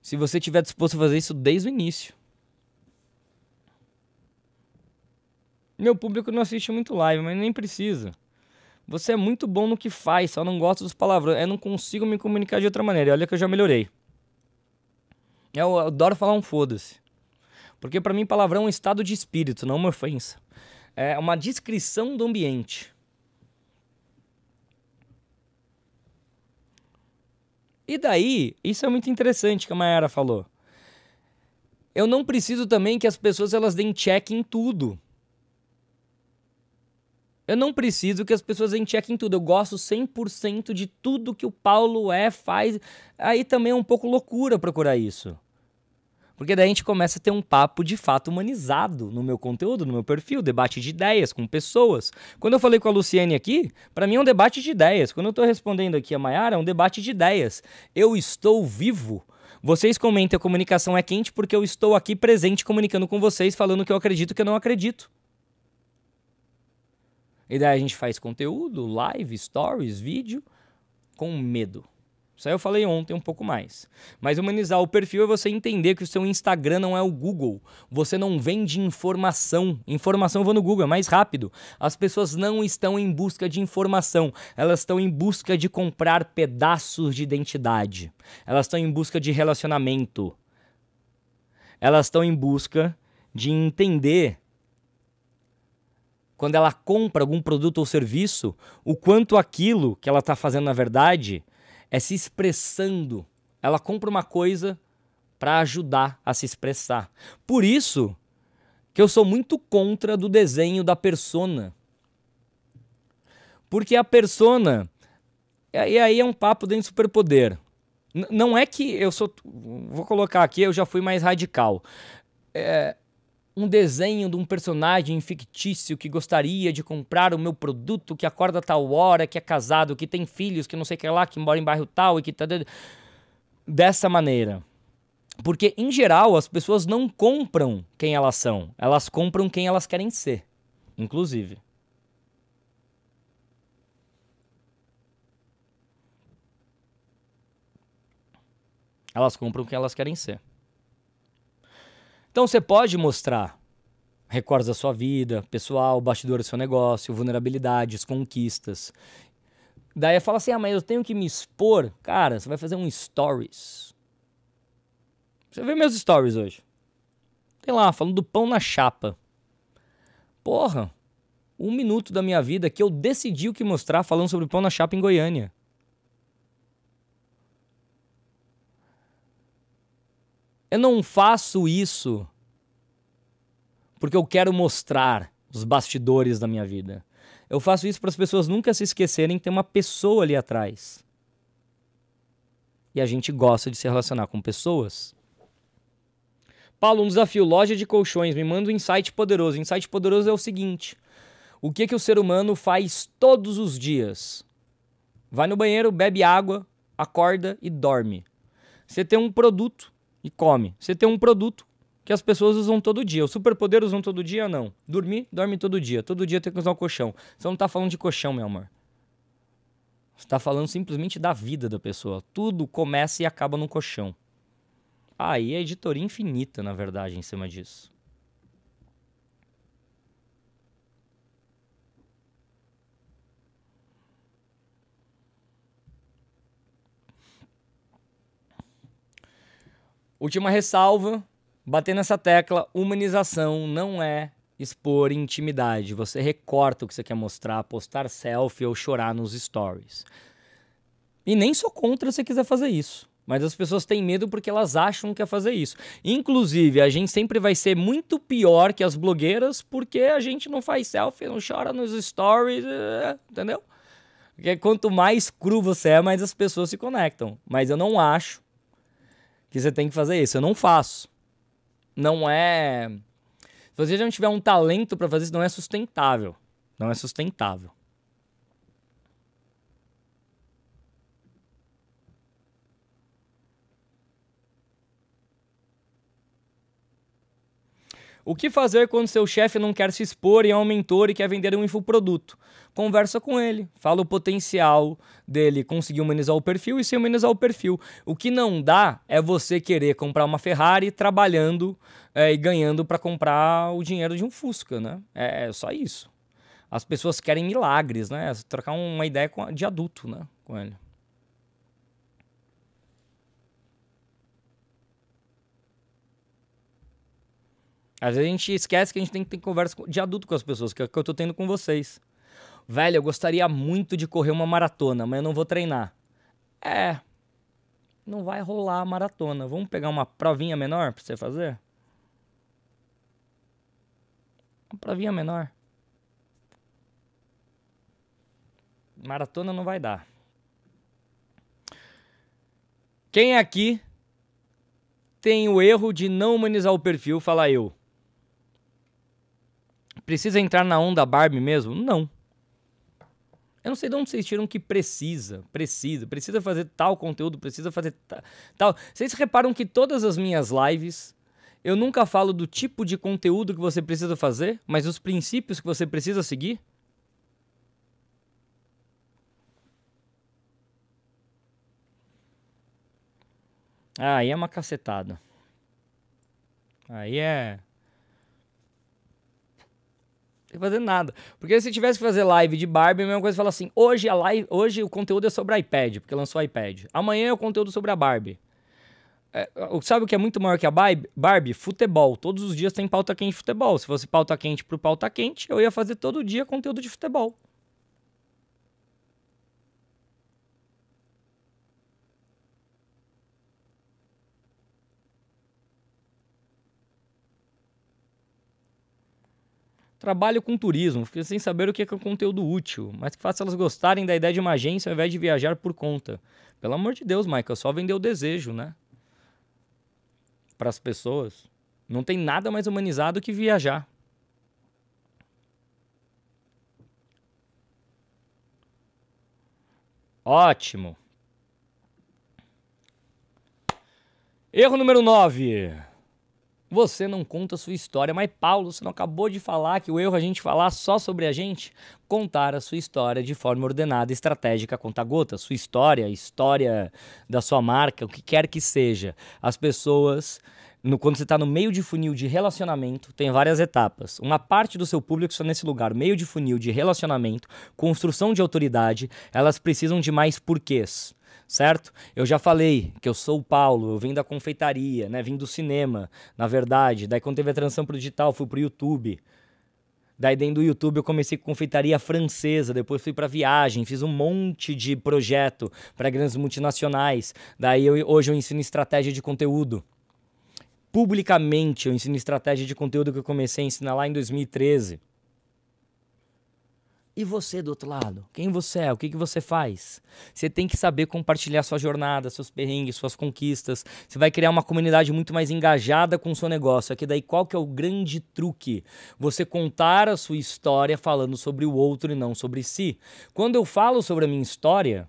Se você tiver disposto a fazer isso desde o início. Meu público não assiste muito live, mas nem precisa. Você é muito bom no que faz, só não gosto dos palavrões. Eu não consigo me comunicar de outra maneira. Olha que eu já melhorei. Eu, adoro falar um foda-se. Porque para mim palavrão é um estado de espírito, não uma ofensa. É uma descrição do ambiente. E daí, isso é muito interessante que a Mayara falou. Eu não preciso também que as pessoas elas deem check em tudo. Eu não preciso que as pessoas enchequem tudo. Eu gosto 100% de tudo que o Paulo é, faz. Aí também é um pouco loucura procurar isso. Porque daí a gente começa a ter um papo de fato humanizado no meu conteúdo, no meu perfil, debate de ideias com pessoas. Quando eu falei com a Luciene aqui, para mim é um debate de ideias. Quando eu estou respondendo aqui a Mayara, é um debate de ideias. Eu estou vivo. Vocês comentem a comunicação é quente porque eu estou aqui presente comunicando com vocês, falando o que eu acredito que eu não acredito. E daí a gente faz conteúdo, live, stories, vídeo, com medo. Isso aí eu falei ontem um pouco mais. Mas humanizar o perfil é você entender que o seu Instagram não é o Google. Você não vende informação. Informação vou no Google, é mais rápido. As pessoas não estão em busca de informação. Elas estão em busca de comprar pedaços de identidade. Elas estão em busca de relacionamento. Elas estão em busca de entender quando ela compra algum produto ou serviço, o quanto aquilo que ela está fazendo na verdade é se expressando. Ela compra uma coisa para ajudar a se expressar. Por isso que eu sou muito contra do desenho da persona. Porque a persona. E aí é um papo dentro do superpoder. não é que eu sou. Vou colocar aqui, eu já fui mais radical. É, um desenho de um personagem fictício que gostaria de comprar o meu produto, que acorda a tal hora, que é casado, que tem filhos, que não sei o que lá, que mora em bairro tal e que tá dessa maneira. Porque em geral as pessoas não compram quem elas são, elas compram quem elas querem ser, inclusive. Elas compram quem elas querem ser. Então você pode mostrar recordes da sua vida, pessoal, bastidor do seu negócio, vulnerabilidades, conquistas. Daí fala assim: ah, mas eu tenho que me expor. Cara, você vai fazer um stories. Você vê meus stories hoje. Tem lá, falando do pão na chapa. Porra, um minuto da minha vida que eu decidi o que mostrar falando sobre pão na chapa em Goiânia. Eu não faço isso porque eu quero mostrar os bastidores da minha vida. Eu faço isso para as pessoas nunca se esquecerem que tem uma pessoa ali atrás. E a gente gosta de se relacionar com pessoas. Paulo, um desafio, loja de colchões, me manda um insight poderoso. Insight poderoso é o seguinte: o que que o ser humano faz todos os dias? Vai no banheiro, bebe água, acorda e dorme. Você tem um produto e come. Você tem um produto que as pessoas usam todo dia. O superpoder usam todo dia? Não. Dormir, dorme todo dia. Todo dia tem que usar o um colchão. Você não está falando de colchão, meu amor. Você está falando simplesmente da vida da pessoa. Tudo começa e acaba no colchão. Aí ah, é a editoria infinita, na verdade, em cima disso. Última ressalva, bater nessa tecla, humanização não é expor intimidade. Você recorta o que você quer mostrar, postar selfie ou chorar nos stories. E nem sou contra se quiser fazer isso. Mas as pessoas têm medo porque elas acham que é fazer isso. Inclusive, a gente sempre vai ser muito pior que as blogueiras porque a gente não faz selfie, não chora nos stories, eh, entendeu? Porque quanto mais cru você é, mais as pessoas se conectam. Mas eu não acho que você tem que fazer isso. Eu não faço. Não é. Se você já não tiver um talento para fazer isso, não é sustentável. Não é sustentável. O que fazer quando seu chefe não quer se expor e é um mentor e quer vender um infoproduto? Conversa com ele, fala o potencial dele conseguir humanizar o perfil e se humanizar o perfil. O que não dá é você querer comprar uma Ferrari trabalhando é, e ganhando para comprar o dinheiro de um Fusca, né? É, é, só isso. As pessoas querem milagres, né? É trocar uma ideia de adulto, né? Com ele. Às vezes a gente esquece que a gente tem que ter conversa de adulto com as pessoas, que é o que eu tô tendo com vocês. Velho, eu gostaria muito de correr uma maratona, mas eu não vou treinar. É. Não vai rolar a maratona. Vamos pegar uma provinha menor pra você fazer? Uma provinha menor. Maratona não vai dar. Quem aqui tem o erro de não humanizar o perfil, fala eu. Precisa entrar na onda Barbie mesmo? Não. Eu não sei de onde vocês tiram que precisa, precisa, precisa fazer tal conteúdo, precisa fazer ta, tal. Vocês reparam que todas as minhas lives eu nunca falo do tipo de conteúdo que você precisa fazer, mas os princípios que você precisa seguir? Ah, aí é uma cacetada. Aí é não fazer nada. Porque se tivesse que fazer live de Barbie, a mesma coisa fala assim: hoje a live, hoje o conteúdo é sobre iPad, porque lançou iPad. Amanhã é o conteúdo sobre a Barbie. É, sabe o que é muito maior que a Barbie? Barbie? Futebol. Todos os dias tem pauta quente de futebol. Se fosse pauta quente pro pauta quente, eu ia fazer todo dia conteúdo de futebol. Trabalho com turismo, fiquei sem saber o que é, que é conteúdo útil, mas que faça elas gostarem da ideia de uma agência ao invés de viajar por conta. Pelo amor de Deus, Michael, só vender o desejo, né? Para as pessoas. Não tem nada mais humanizado que viajar. Ótimo. Erro número 9 você não conta a sua história. Mas, Paulo, você não acabou de falar que o erro é a gente falar só sobre a gente? Contar a sua história de forma ordenada, estratégica, conta gota, sua história, a história da sua marca, o que quer que seja. As pessoas. No, quando você está no meio de funil de relacionamento, tem várias etapas. Uma parte do seu público está nesse lugar, meio de funil de relacionamento, construção de autoridade, elas precisam de mais porquês certo? Eu já falei que eu sou o Paulo, eu vim da confeitaria, né? Vim do cinema, na verdade. Daí quando teve a transição pro digital, fui pro YouTube. Daí dentro do YouTube eu comecei com confeitaria francesa, depois fui para viagem, fiz um monte de projeto para grandes multinacionais. Daí eu, hoje eu ensino estratégia de conteúdo. Publicamente eu ensino estratégia de conteúdo que eu comecei a ensinar lá em 2013. E você do outro lado? Quem você é? O que, que você faz? Você tem que saber compartilhar sua jornada, seus perrengues, suas conquistas. Você vai criar uma comunidade muito mais engajada com o seu negócio. Aqui é daí, qual que é o grande truque? Você contar a sua história falando sobre o outro e não sobre si. Quando eu falo sobre a minha história,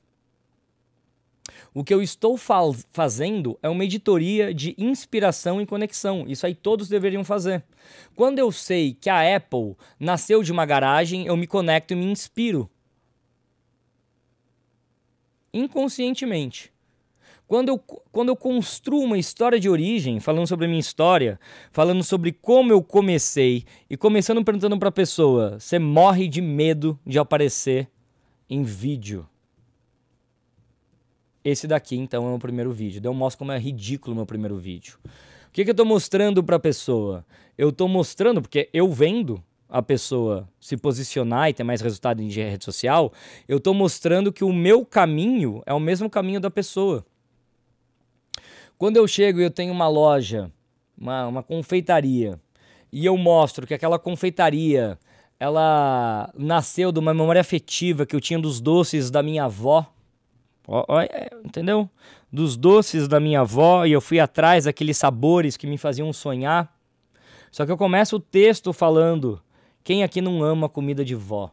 o que eu estou faz fazendo é uma editoria de inspiração e conexão. Isso aí todos deveriam fazer. Quando eu sei que a Apple nasceu de uma garagem, eu me conecto e me inspiro. Inconscientemente. Quando eu, quando eu construo uma história de origem, falando sobre a minha história, falando sobre como eu comecei e começando perguntando para a pessoa: você morre de medo de aparecer em vídeo? Esse daqui, então, é o primeiro vídeo. Daí eu mostro como é ridículo o meu primeiro vídeo. O que, que eu estou mostrando para a pessoa? Eu estou mostrando, porque eu vendo a pessoa se posicionar e ter mais resultado em rede social, eu estou mostrando que o meu caminho é o mesmo caminho da pessoa. Quando eu chego e eu tenho uma loja, uma, uma confeitaria, e eu mostro que aquela confeitaria ela nasceu de uma memória afetiva que eu tinha dos doces da minha avó, é, entendeu? Dos doces da minha avó e eu fui atrás daqueles sabores que me faziam sonhar. Só que eu começo o texto falando: quem aqui não ama comida de vó?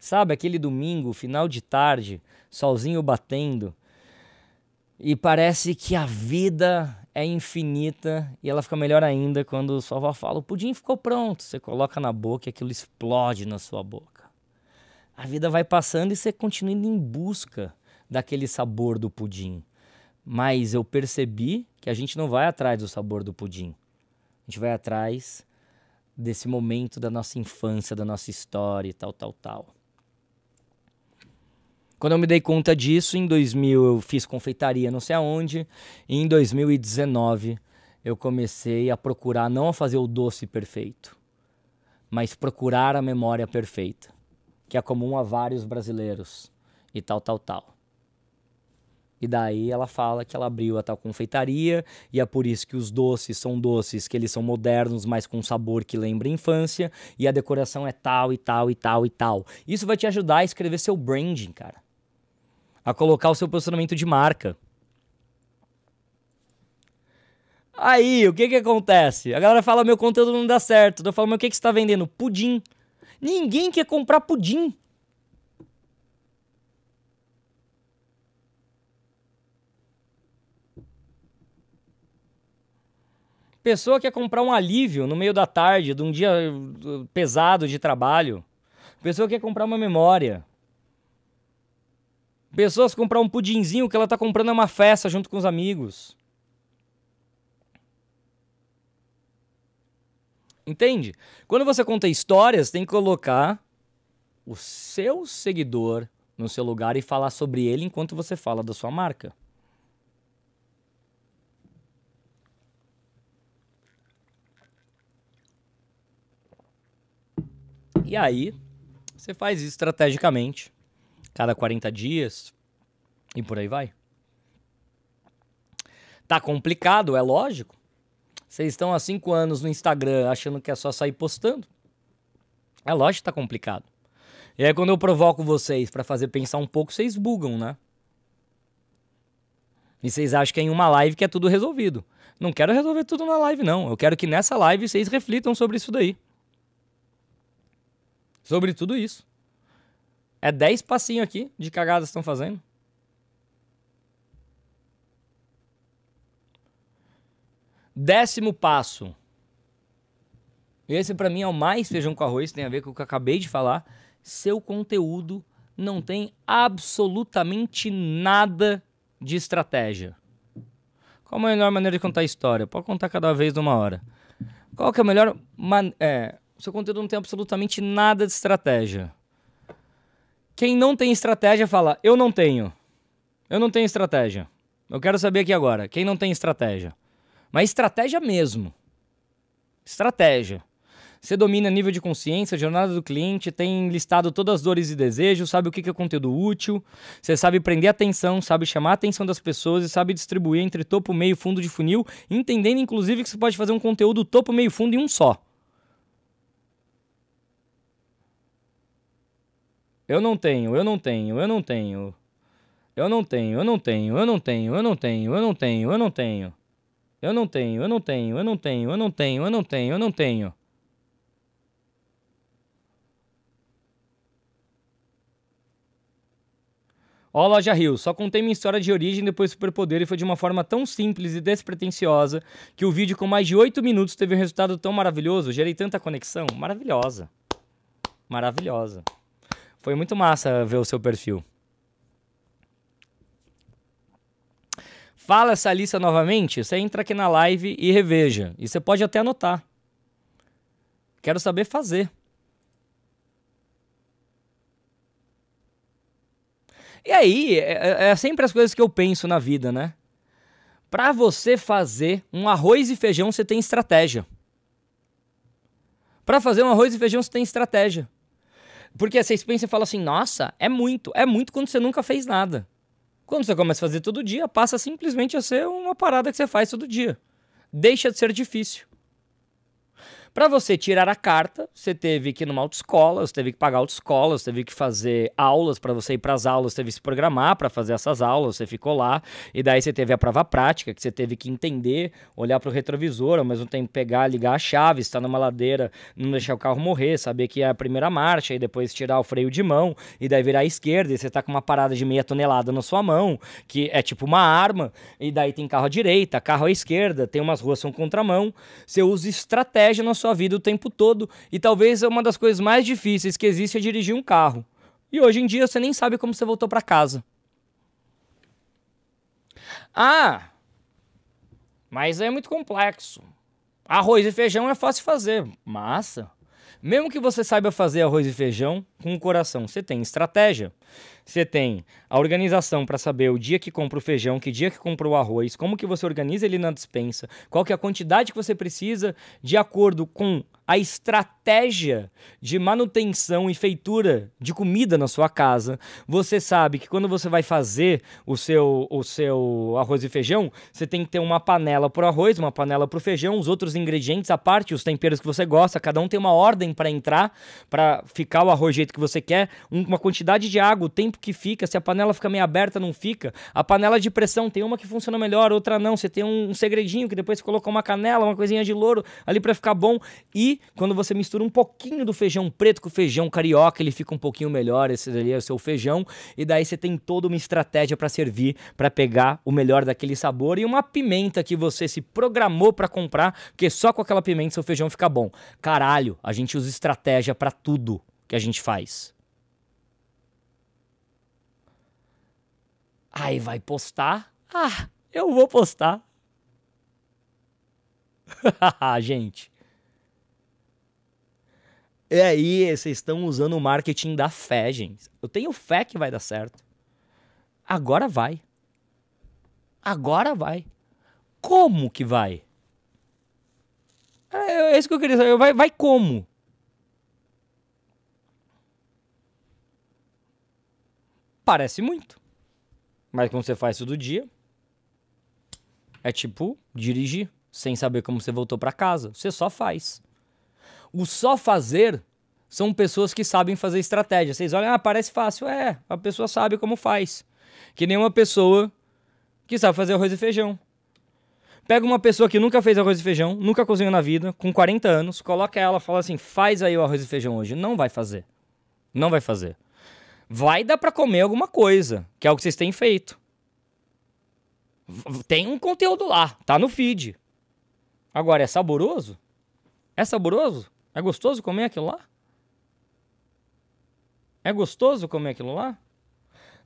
Sabe aquele domingo, final de tarde, solzinho batendo, e parece que a vida é infinita e ela fica melhor ainda quando sua avó fala: o pudim ficou pronto. Você coloca na boca e aquilo explode na sua boca a vida vai passando e você continua indo em busca daquele sabor do pudim. Mas eu percebi que a gente não vai atrás do sabor do pudim. A gente vai atrás desse momento da nossa infância, da nossa história e tal, tal, tal. Quando eu me dei conta disso, em 2000 eu fiz confeitaria não sei aonde, e em 2019 eu comecei a procurar não a fazer o doce perfeito, mas procurar a memória perfeita que é comum a vários brasileiros e tal, tal, tal. E daí ela fala que ela abriu a tal confeitaria e é por isso que os doces são doces, que eles são modernos, mas com sabor que lembra a infância, e a decoração é tal e tal e tal e tal. Isso vai te ajudar a escrever seu branding, cara. A colocar o seu posicionamento de marca. Aí, o que que acontece? A galera fala, meu conteúdo não dá certo. Eu falo, mas o que que você tá vendendo? Pudim. Ninguém quer comprar pudim. Pessoa quer comprar um alívio no meio da tarde, de um dia eh, pesado de trabalho. Pessoa quer comprar uma memória. Pessoas comprar um pudinzinho que ela tá comprando é uma festa junto com os amigos. Entende? Quando você conta histórias, tem que colocar o seu seguidor no seu lugar e falar sobre ele enquanto você fala da sua marca. E aí, você faz isso estrategicamente, cada 40 dias e por aí vai. Tá complicado, é lógico. Vocês estão há cinco anos no Instagram achando que é só sair postando. É lógico que tá complicado. E aí quando eu provoco vocês para fazer pensar um pouco, vocês bugam, né? E vocês acham que é em uma live que é tudo resolvido. Não quero resolver tudo na live, não. Eu quero que nessa live vocês reflitam sobre isso daí. Sobre tudo isso. É 10 passinhos aqui de cagadas que estão fazendo. Décimo passo. Esse para mim é o mais feijão com arroz, tem a ver com o que eu acabei de falar. Seu conteúdo não tem absolutamente nada de estratégia. Qual a melhor maneira de contar a história? Pode contar cada vez numa hora. Qual que é a melhor maneira? É, seu conteúdo não tem absolutamente nada de estratégia. Quem não tem estratégia fala, eu não tenho. Eu não tenho estratégia. Eu quero saber aqui agora, quem não tem estratégia? Mas estratégia mesmo. Estratégia. Você domina nível de consciência, jornada do cliente, tem listado todas as dores e desejos, sabe o que é conteúdo útil, você sabe prender atenção, sabe chamar a atenção das pessoas e sabe distribuir entre topo, meio, fundo de funil, entendendo inclusive que você pode fazer um conteúdo topo, meio, fundo em um só. Eu não tenho, eu não tenho, eu não tenho. Eu não tenho, eu não tenho, eu não tenho, eu não tenho, eu não tenho, eu não tenho. Eu não tenho. Eu não tenho, eu não tenho, eu não tenho, eu não tenho, eu não tenho, eu não tenho. Ó, Loja Rio, só contei minha história de origem depois do superpoder e foi de uma forma tão simples e despretensiosa que o vídeo com mais de 8 minutos teve um resultado tão maravilhoso, gerei tanta conexão. Maravilhosa. Maravilhosa. Foi muito massa ver o seu perfil. Fala essa lista novamente, você entra aqui na live e reveja. E você pode até anotar. Quero saber fazer. E aí, é, é, é sempre as coisas que eu penso na vida, né? Para você fazer um arroz e feijão, você tem estratégia. Para fazer um arroz e feijão, você tem estratégia. Porque vocês pensam e falam assim: nossa, é muito. É muito quando você nunca fez nada. Quando você começa a fazer todo dia, passa simplesmente a ser uma parada que você faz todo dia. Deixa de ser difícil. Para você tirar a carta, você teve que ir numa autoescola, você teve que pagar autoescola, você teve que fazer aulas para você ir para as aulas, você teve que se programar para fazer essas aulas, você ficou lá, e daí você teve a prova prática, que você teve que entender, olhar para o retrovisor, ao mesmo tempo pegar, ligar a chave, estar numa ladeira, não deixar o carro morrer, saber que é a primeira marcha, e depois tirar o freio de mão, e daí virar à esquerda, e você tá com uma parada de meia tonelada na sua mão, que é tipo uma arma, e daí tem carro à direita, carro à esquerda, tem umas ruas que são contramão, você usa estratégia na sua sua vida o tempo todo e talvez uma das coisas mais difíceis que existe é dirigir um carro. E hoje em dia você nem sabe como você voltou para casa. Ah, mas é muito complexo. Arroz e feijão é fácil fazer. Massa. Mesmo que você saiba fazer arroz e feijão com o coração, você tem estratégia. Você tem a organização para saber o dia que compra o feijão, que dia que comprou o arroz, como que você organiza ele na dispensa, qual que é a quantidade que você precisa de acordo com a estratégia de manutenção e feitura de comida na sua casa. Você sabe que quando você vai fazer o seu, o seu arroz e feijão, você tem que ter uma panela para o arroz, uma panela para o feijão, os outros ingredientes à parte, os temperos que você gosta. Cada um tem uma ordem para entrar, para ficar o arroz do jeito que você quer, uma quantidade de água, o tempo tempo que fica, se a panela fica meio aberta, não fica. A panela de pressão tem uma que funciona melhor, outra não. Você tem um, um segredinho que depois você coloca uma canela, uma coisinha de louro ali para ficar bom. E quando você mistura um pouquinho do feijão preto com o feijão carioca, ele fica um pouquinho melhor. Esse ali é o seu feijão. E daí você tem toda uma estratégia para servir, para pegar o melhor daquele sabor e uma pimenta que você se programou para comprar, porque só com aquela pimenta seu feijão fica bom. Caralho, a gente usa estratégia para tudo que a gente faz. Aí vai postar. Ah, eu vou postar. Ah, gente. E aí, vocês estão usando o marketing da fé, gente. Eu tenho fé que vai dar certo. Agora vai. Agora vai. Como que vai? É, é isso que eu queria saber. Vai, vai como? Parece muito. Mas quando você faz todo dia, é tipo dirigir, sem saber como você voltou para casa. Você só faz. O só fazer são pessoas que sabem fazer estratégia. Vocês olham, ah, parece fácil. É, a pessoa sabe como faz. Que nem uma pessoa que sabe fazer arroz e feijão. Pega uma pessoa que nunca fez arroz e feijão, nunca cozinhou na vida, com 40 anos, coloca ela, fala assim: faz aí o arroz e feijão hoje. Não vai fazer. Não vai fazer vai dar para comer alguma coisa, que é o que vocês têm feito. Tem um conteúdo lá, tá no feed. Agora, é saboroso? É saboroso? É gostoso comer aquilo lá? É gostoso comer aquilo lá?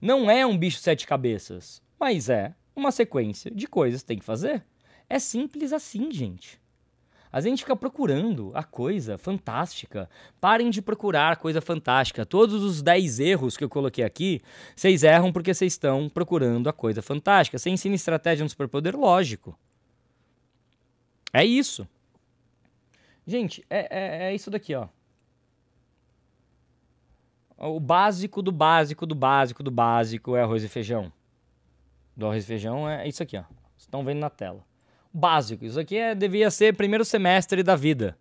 Não é um bicho sete cabeças, mas é uma sequência de coisas que tem que fazer. É simples assim, gente a gente fica procurando a coisa fantástica. Parem de procurar a coisa fantástica. Todos os 10 erros que eu coloquei aqui, vocês erram porque vocês estão procurando a coisa fantástica. Você ensina estratégia no superpoder? Lógico. É isso. Gente, é, é, é isso daqui, ó. O básico do básico do básico do básico é arroz e feijão. Do arroz e feijão é isso aqui, ó. Vocês estão vendo na tela básico. Isso aqui é, devia ser primeiro semestre da vida.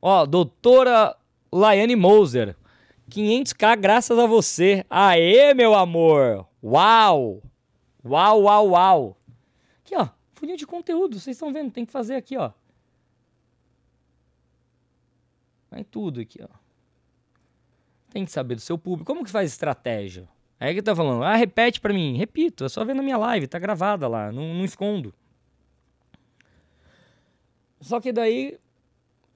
Ó, doutora Laiane Moser, 500k graças a você. Aê, meu amor! Uau! Uau, uau, uau! Aqui, ó, funil de conteúdo, vocês estão vendo, tem que fazer aqui, ó. Vai tudo aqui, ó. Tem que saber do seu público. Como que faz estratégia? Aí é que tá falando, ah, repete para mim. Repito, é só ver na minha live, tá gravada lá, não, não escondo. Só que daí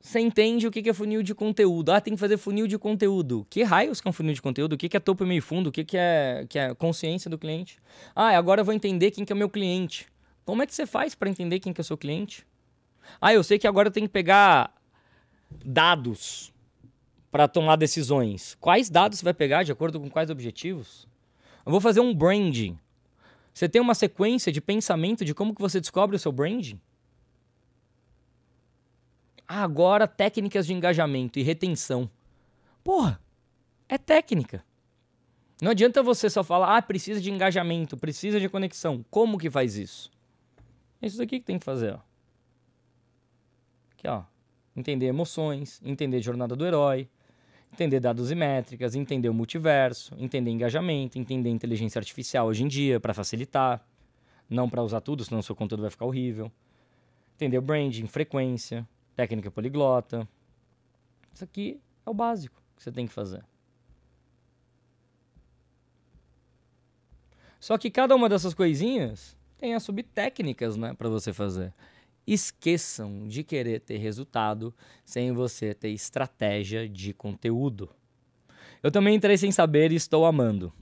você entende o que é funil de conteúdo. Ah, tem que fazer funil de conteúdo. Que raios que é um funil de conteúdo? O que é topo e meio fundo? O que é, que é consciência do cliente? Ah, agora eu vou entender quem que é o meu cliente. Como é que você faz para entender quem que é o seu cliente? Ah, eu sei que agora eu tenho que pegar dados para tomar decisões. Quais dados você vai pegar de acordo com quais objetivos? Eu vou fazer um branding. Você tem uma sequência de pensamento de como que você descobre o seu branding? agora técnicas de engajamento e retenção. Porra, é técnica. Não adianta você só falar, ah, precisa de engajamento, precisa de conexão. Como que faz isso? É isso daqui que tem que fazer, ó. Aqui, ó. Entender emoções, entender jornada do herói, entender dados e métricas, entender o multiverso, entender engajamento, entender inteligência artificial hoje em dia para facilitar, não para usar tudo, senão seu conteúdo vai ficar horrível. Entender branding, frequência, técnica poliglota. Isso aqui é o básico que você tem que fazer. Só que cada uma dessas coisinhas tem as subtécnicas, né, para você fazer. Esqueçam de querer ter resultado sem você ter estratégia de conteúdo. Eu também entrei sem saber e estou amando.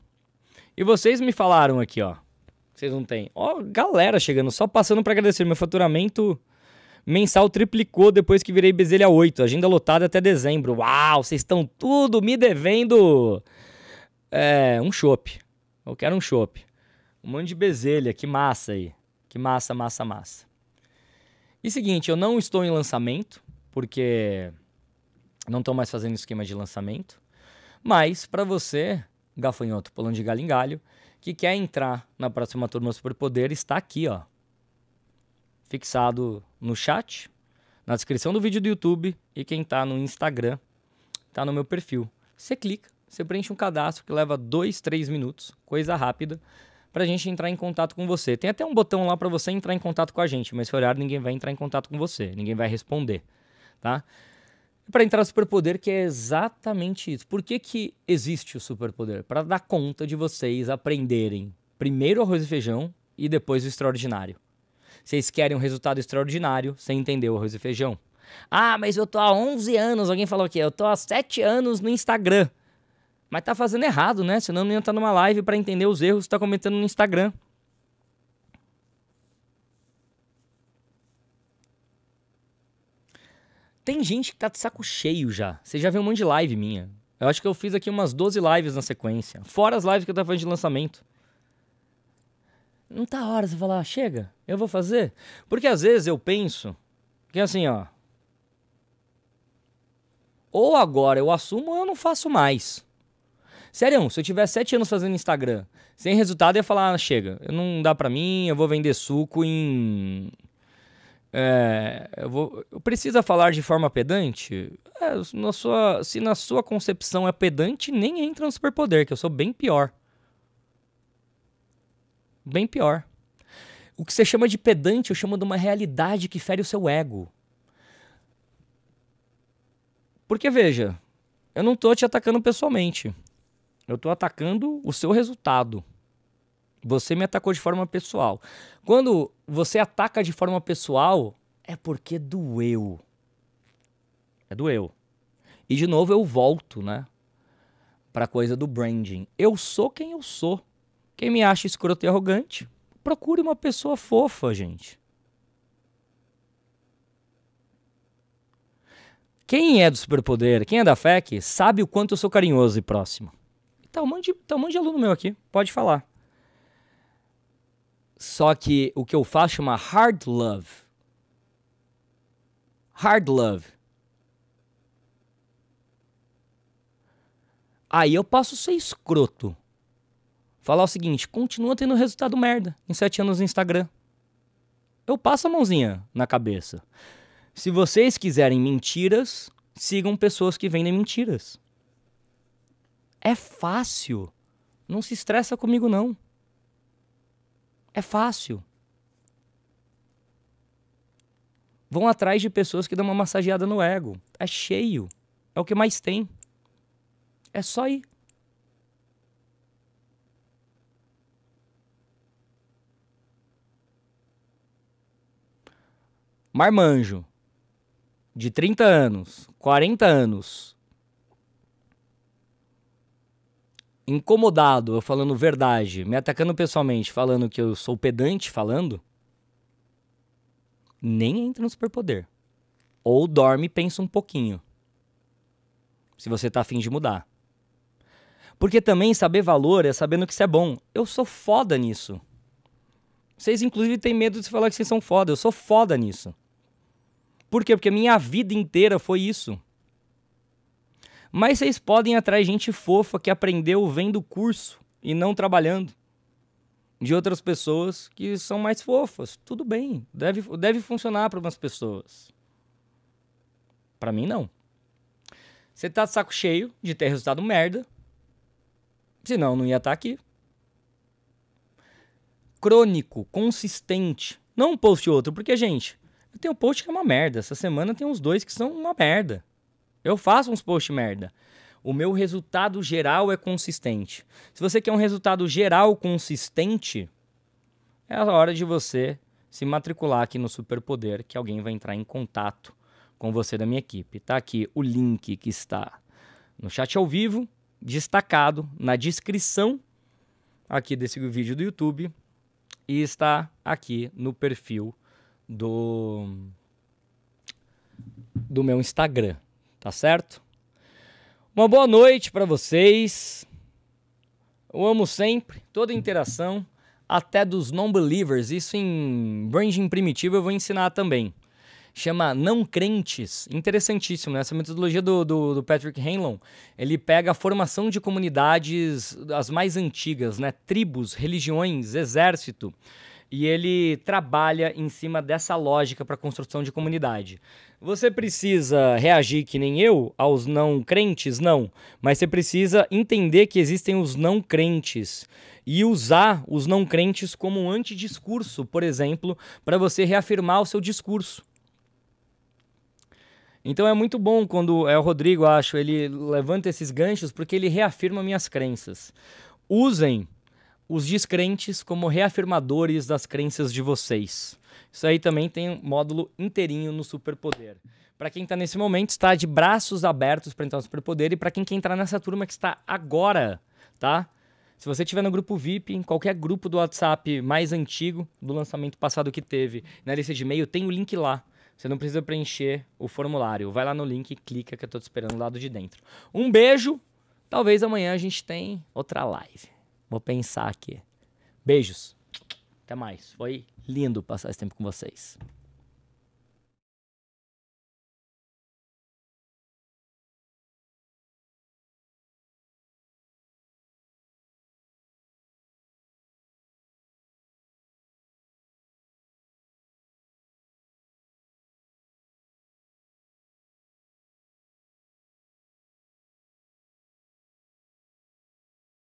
E vocês me falaram aqui, ó. Vocês não têm. Ó, galera chegando, só passando para agradecer. Meu faturamento Mensal triplicou depois que virei Bezelha 8. Agenda lotada até dezembro. Uau, vocês estão tudo me devendo. É, um chope. Eu quero um chope. Um monte de bezelha, que massa aí. Que massa, massa, massa. E seguinte, eu não estou em lançamento, porque não estou mais fazendo esquema de lançamento. Mas para você, gafanhoto pulando de galho em galho, que quer entrar na próxima turma superpoder, está aqui, ó. Fixado no chat, na descrição do vídeo do YouTube e quem está no Instagram, está no meu perfil. Você clica, você preenche um cadastro que leva dois, três minutos, coisa rápida, para a gente entrar em contato com você. Tem até um botão lá para você entrar em contato com a gente, mas se olhar, ninguém vai entrar em contato com você, ninguém vai responder, tá? Para entrar no superpoder, que é exatamente isso. Por que, que existe o superpoder? Para dar conta de vocês aprenderem primeiro arroz e feijão e depois o extraordinário. Vocês querem um resultado extraordinário sem entender o arroz e feijão. Ah, mas eu tô há 11 anos, alguém falou aqui, eu tô há 7 anos no Instagram. Mas tá fazendo errado, né? Senão não ia estar tá numa live para entender os erros que tá comentando no Instagram. Tem gente que tá de saco cheio já. Você já viu um monte de live minha. Eu acho que eu fiz aqui umas 12 lives na sequência. Fora as lives que eu tava fazendo de lançamento não tá a hora você falar, chega, eu vou fazer. Porque às vezes eu penso que assim, ó. Ou agora eu assumo ou eu não faço mais. Sério, se eu tiver sete anos fazendo Instagram, sem resultado, eu ia falar, ah, chega, não dá pra mim, eu vou vender suco em. É, eu, vou, eu preciso falar de forma pedante? É, na sua, se na sua concepção é pedante, nem entra no superpoder, que eu sou bem pior. Bem pior. O que você chama de pedante, eu chamo de uma realidade que fere o seu ego. Porque veja, eu não estou te atacando pessoalmente. Eu estou atacando o seu resultado. Você me atacou de forma pessoal. Quando você ataca de forma pessoal, é porque doeu. É doeu. E de novo eu volto, né? Para a coisa do branding. Eu sou quem eu sou. Quem me acha escroto e arrogante, procure uma pessoa fofa, gente. Quem é do superpoder, quem é da FEC, sabe o quanto eu sou carinhoso e próximo. Tá um, monte de, tá um monte de aluno meu aqui, pode falar. Só que o que eu faço chama hard love. Hard love. Aí eu posso ser escroto falar o seguinte: continua tendo resultado merda em sete anos no Instagram. Eu passo a mãozinha na cabeça. Se vocês quiserem mentiras, sigam pessoas que vendem mentiras. É fácil. Não se estressa comigo, não. É fácil. Vão atrás de pessoas que dão uma massageada no ego. É cheio. É o que mais tem. É só ir. marmanjo de 30 anos, 40 anos, incomodado, eu falando verdade, me atacando pessoalmente, falando que eu sou pedante falando, nem entra no superpoder. Ou dorme e pensa um pouquinho. Se você tá afim de mudar. Porque também saber valor é sabendo que isso é bom. Eu sou foda nisso. Vocês, inclusive, têm medo de falar que vocês são foda. Eu sou foda nisso. Por quê? Porque a minha vida inteira foi isso. Mas vocês podem atrair atrás de gente fofa que aprendeu vendo curso e não trabalhando. De outras pessoas que são mais fofas. Tudo bem, deve, deve funcionar para umas pessoas. Para mim, não. Você tá de saco cheio de ter resultado merda. Senão, não ia estar tá aqui. Crônico, consistente. Não um post outro, porque, gente, eu tenho post que é uma merda. Essa semana tem uns dois que são uma merda. Eu faço uns posts merda. O meu resultado geral é consistente. Se você quer um resultado geral consistente, é a hora de você se matricular aqui no Superpoder, que alguém vai entrar em contato com você da minha equipe. Tá aqui o link que está no chat ao vivo, destacado na descrição aqui desse vídeo do YouTube e está aqui no perfil do do meu Instagram, tá certo? Uma boa noite para vocês. Eu amo sempre toda interação, até dos non-believers. Isso em branding primitivo eu vou ensinar também. Chama Não Crentes. Interessantíssimo, né? Essa metodologia do, do, do Patrick Hanlon, ele pega a formação de comunidades as mais antigas, né? Tribos, religiões, exército e ele trabalha em cima dessa lógica para construção de comunidade. Você precisa reagir que nem eu aos não crentes? Não. Mas você precisa entender que existem os não crentes e usar os não crentes como um antidiscurso, por exemplo, para você reafirmar o seu discurso. Então é muito bom quando é o Rodrigo, acho, ele levanta esses ganchos porque ele reafirma minhas crenças. Usem os descrentes como reafirmadores das crenças de vocês. Isso aí também tem um módulo inteirinho no superpoder. Para quem está nesse momento, está de braços abertos para entrar no superpoder e para quem quer entrar nessa turma que está agora, tá? Se você estiver no grupo VIP, em qualquer grupo do WhatsApp mais antigo do lançamento passado que teve, na lista de e-mail, tem o link lá. Você não precisa preencher o formulário. Vai lá no link e clica que eu estou te esperando do lado de dentro. Um beijo. Talvez amanhã a gente tenha outra live. Vou pensar aqui. Beijos. Até mais. Foi lindo passar esse tempo com vocês.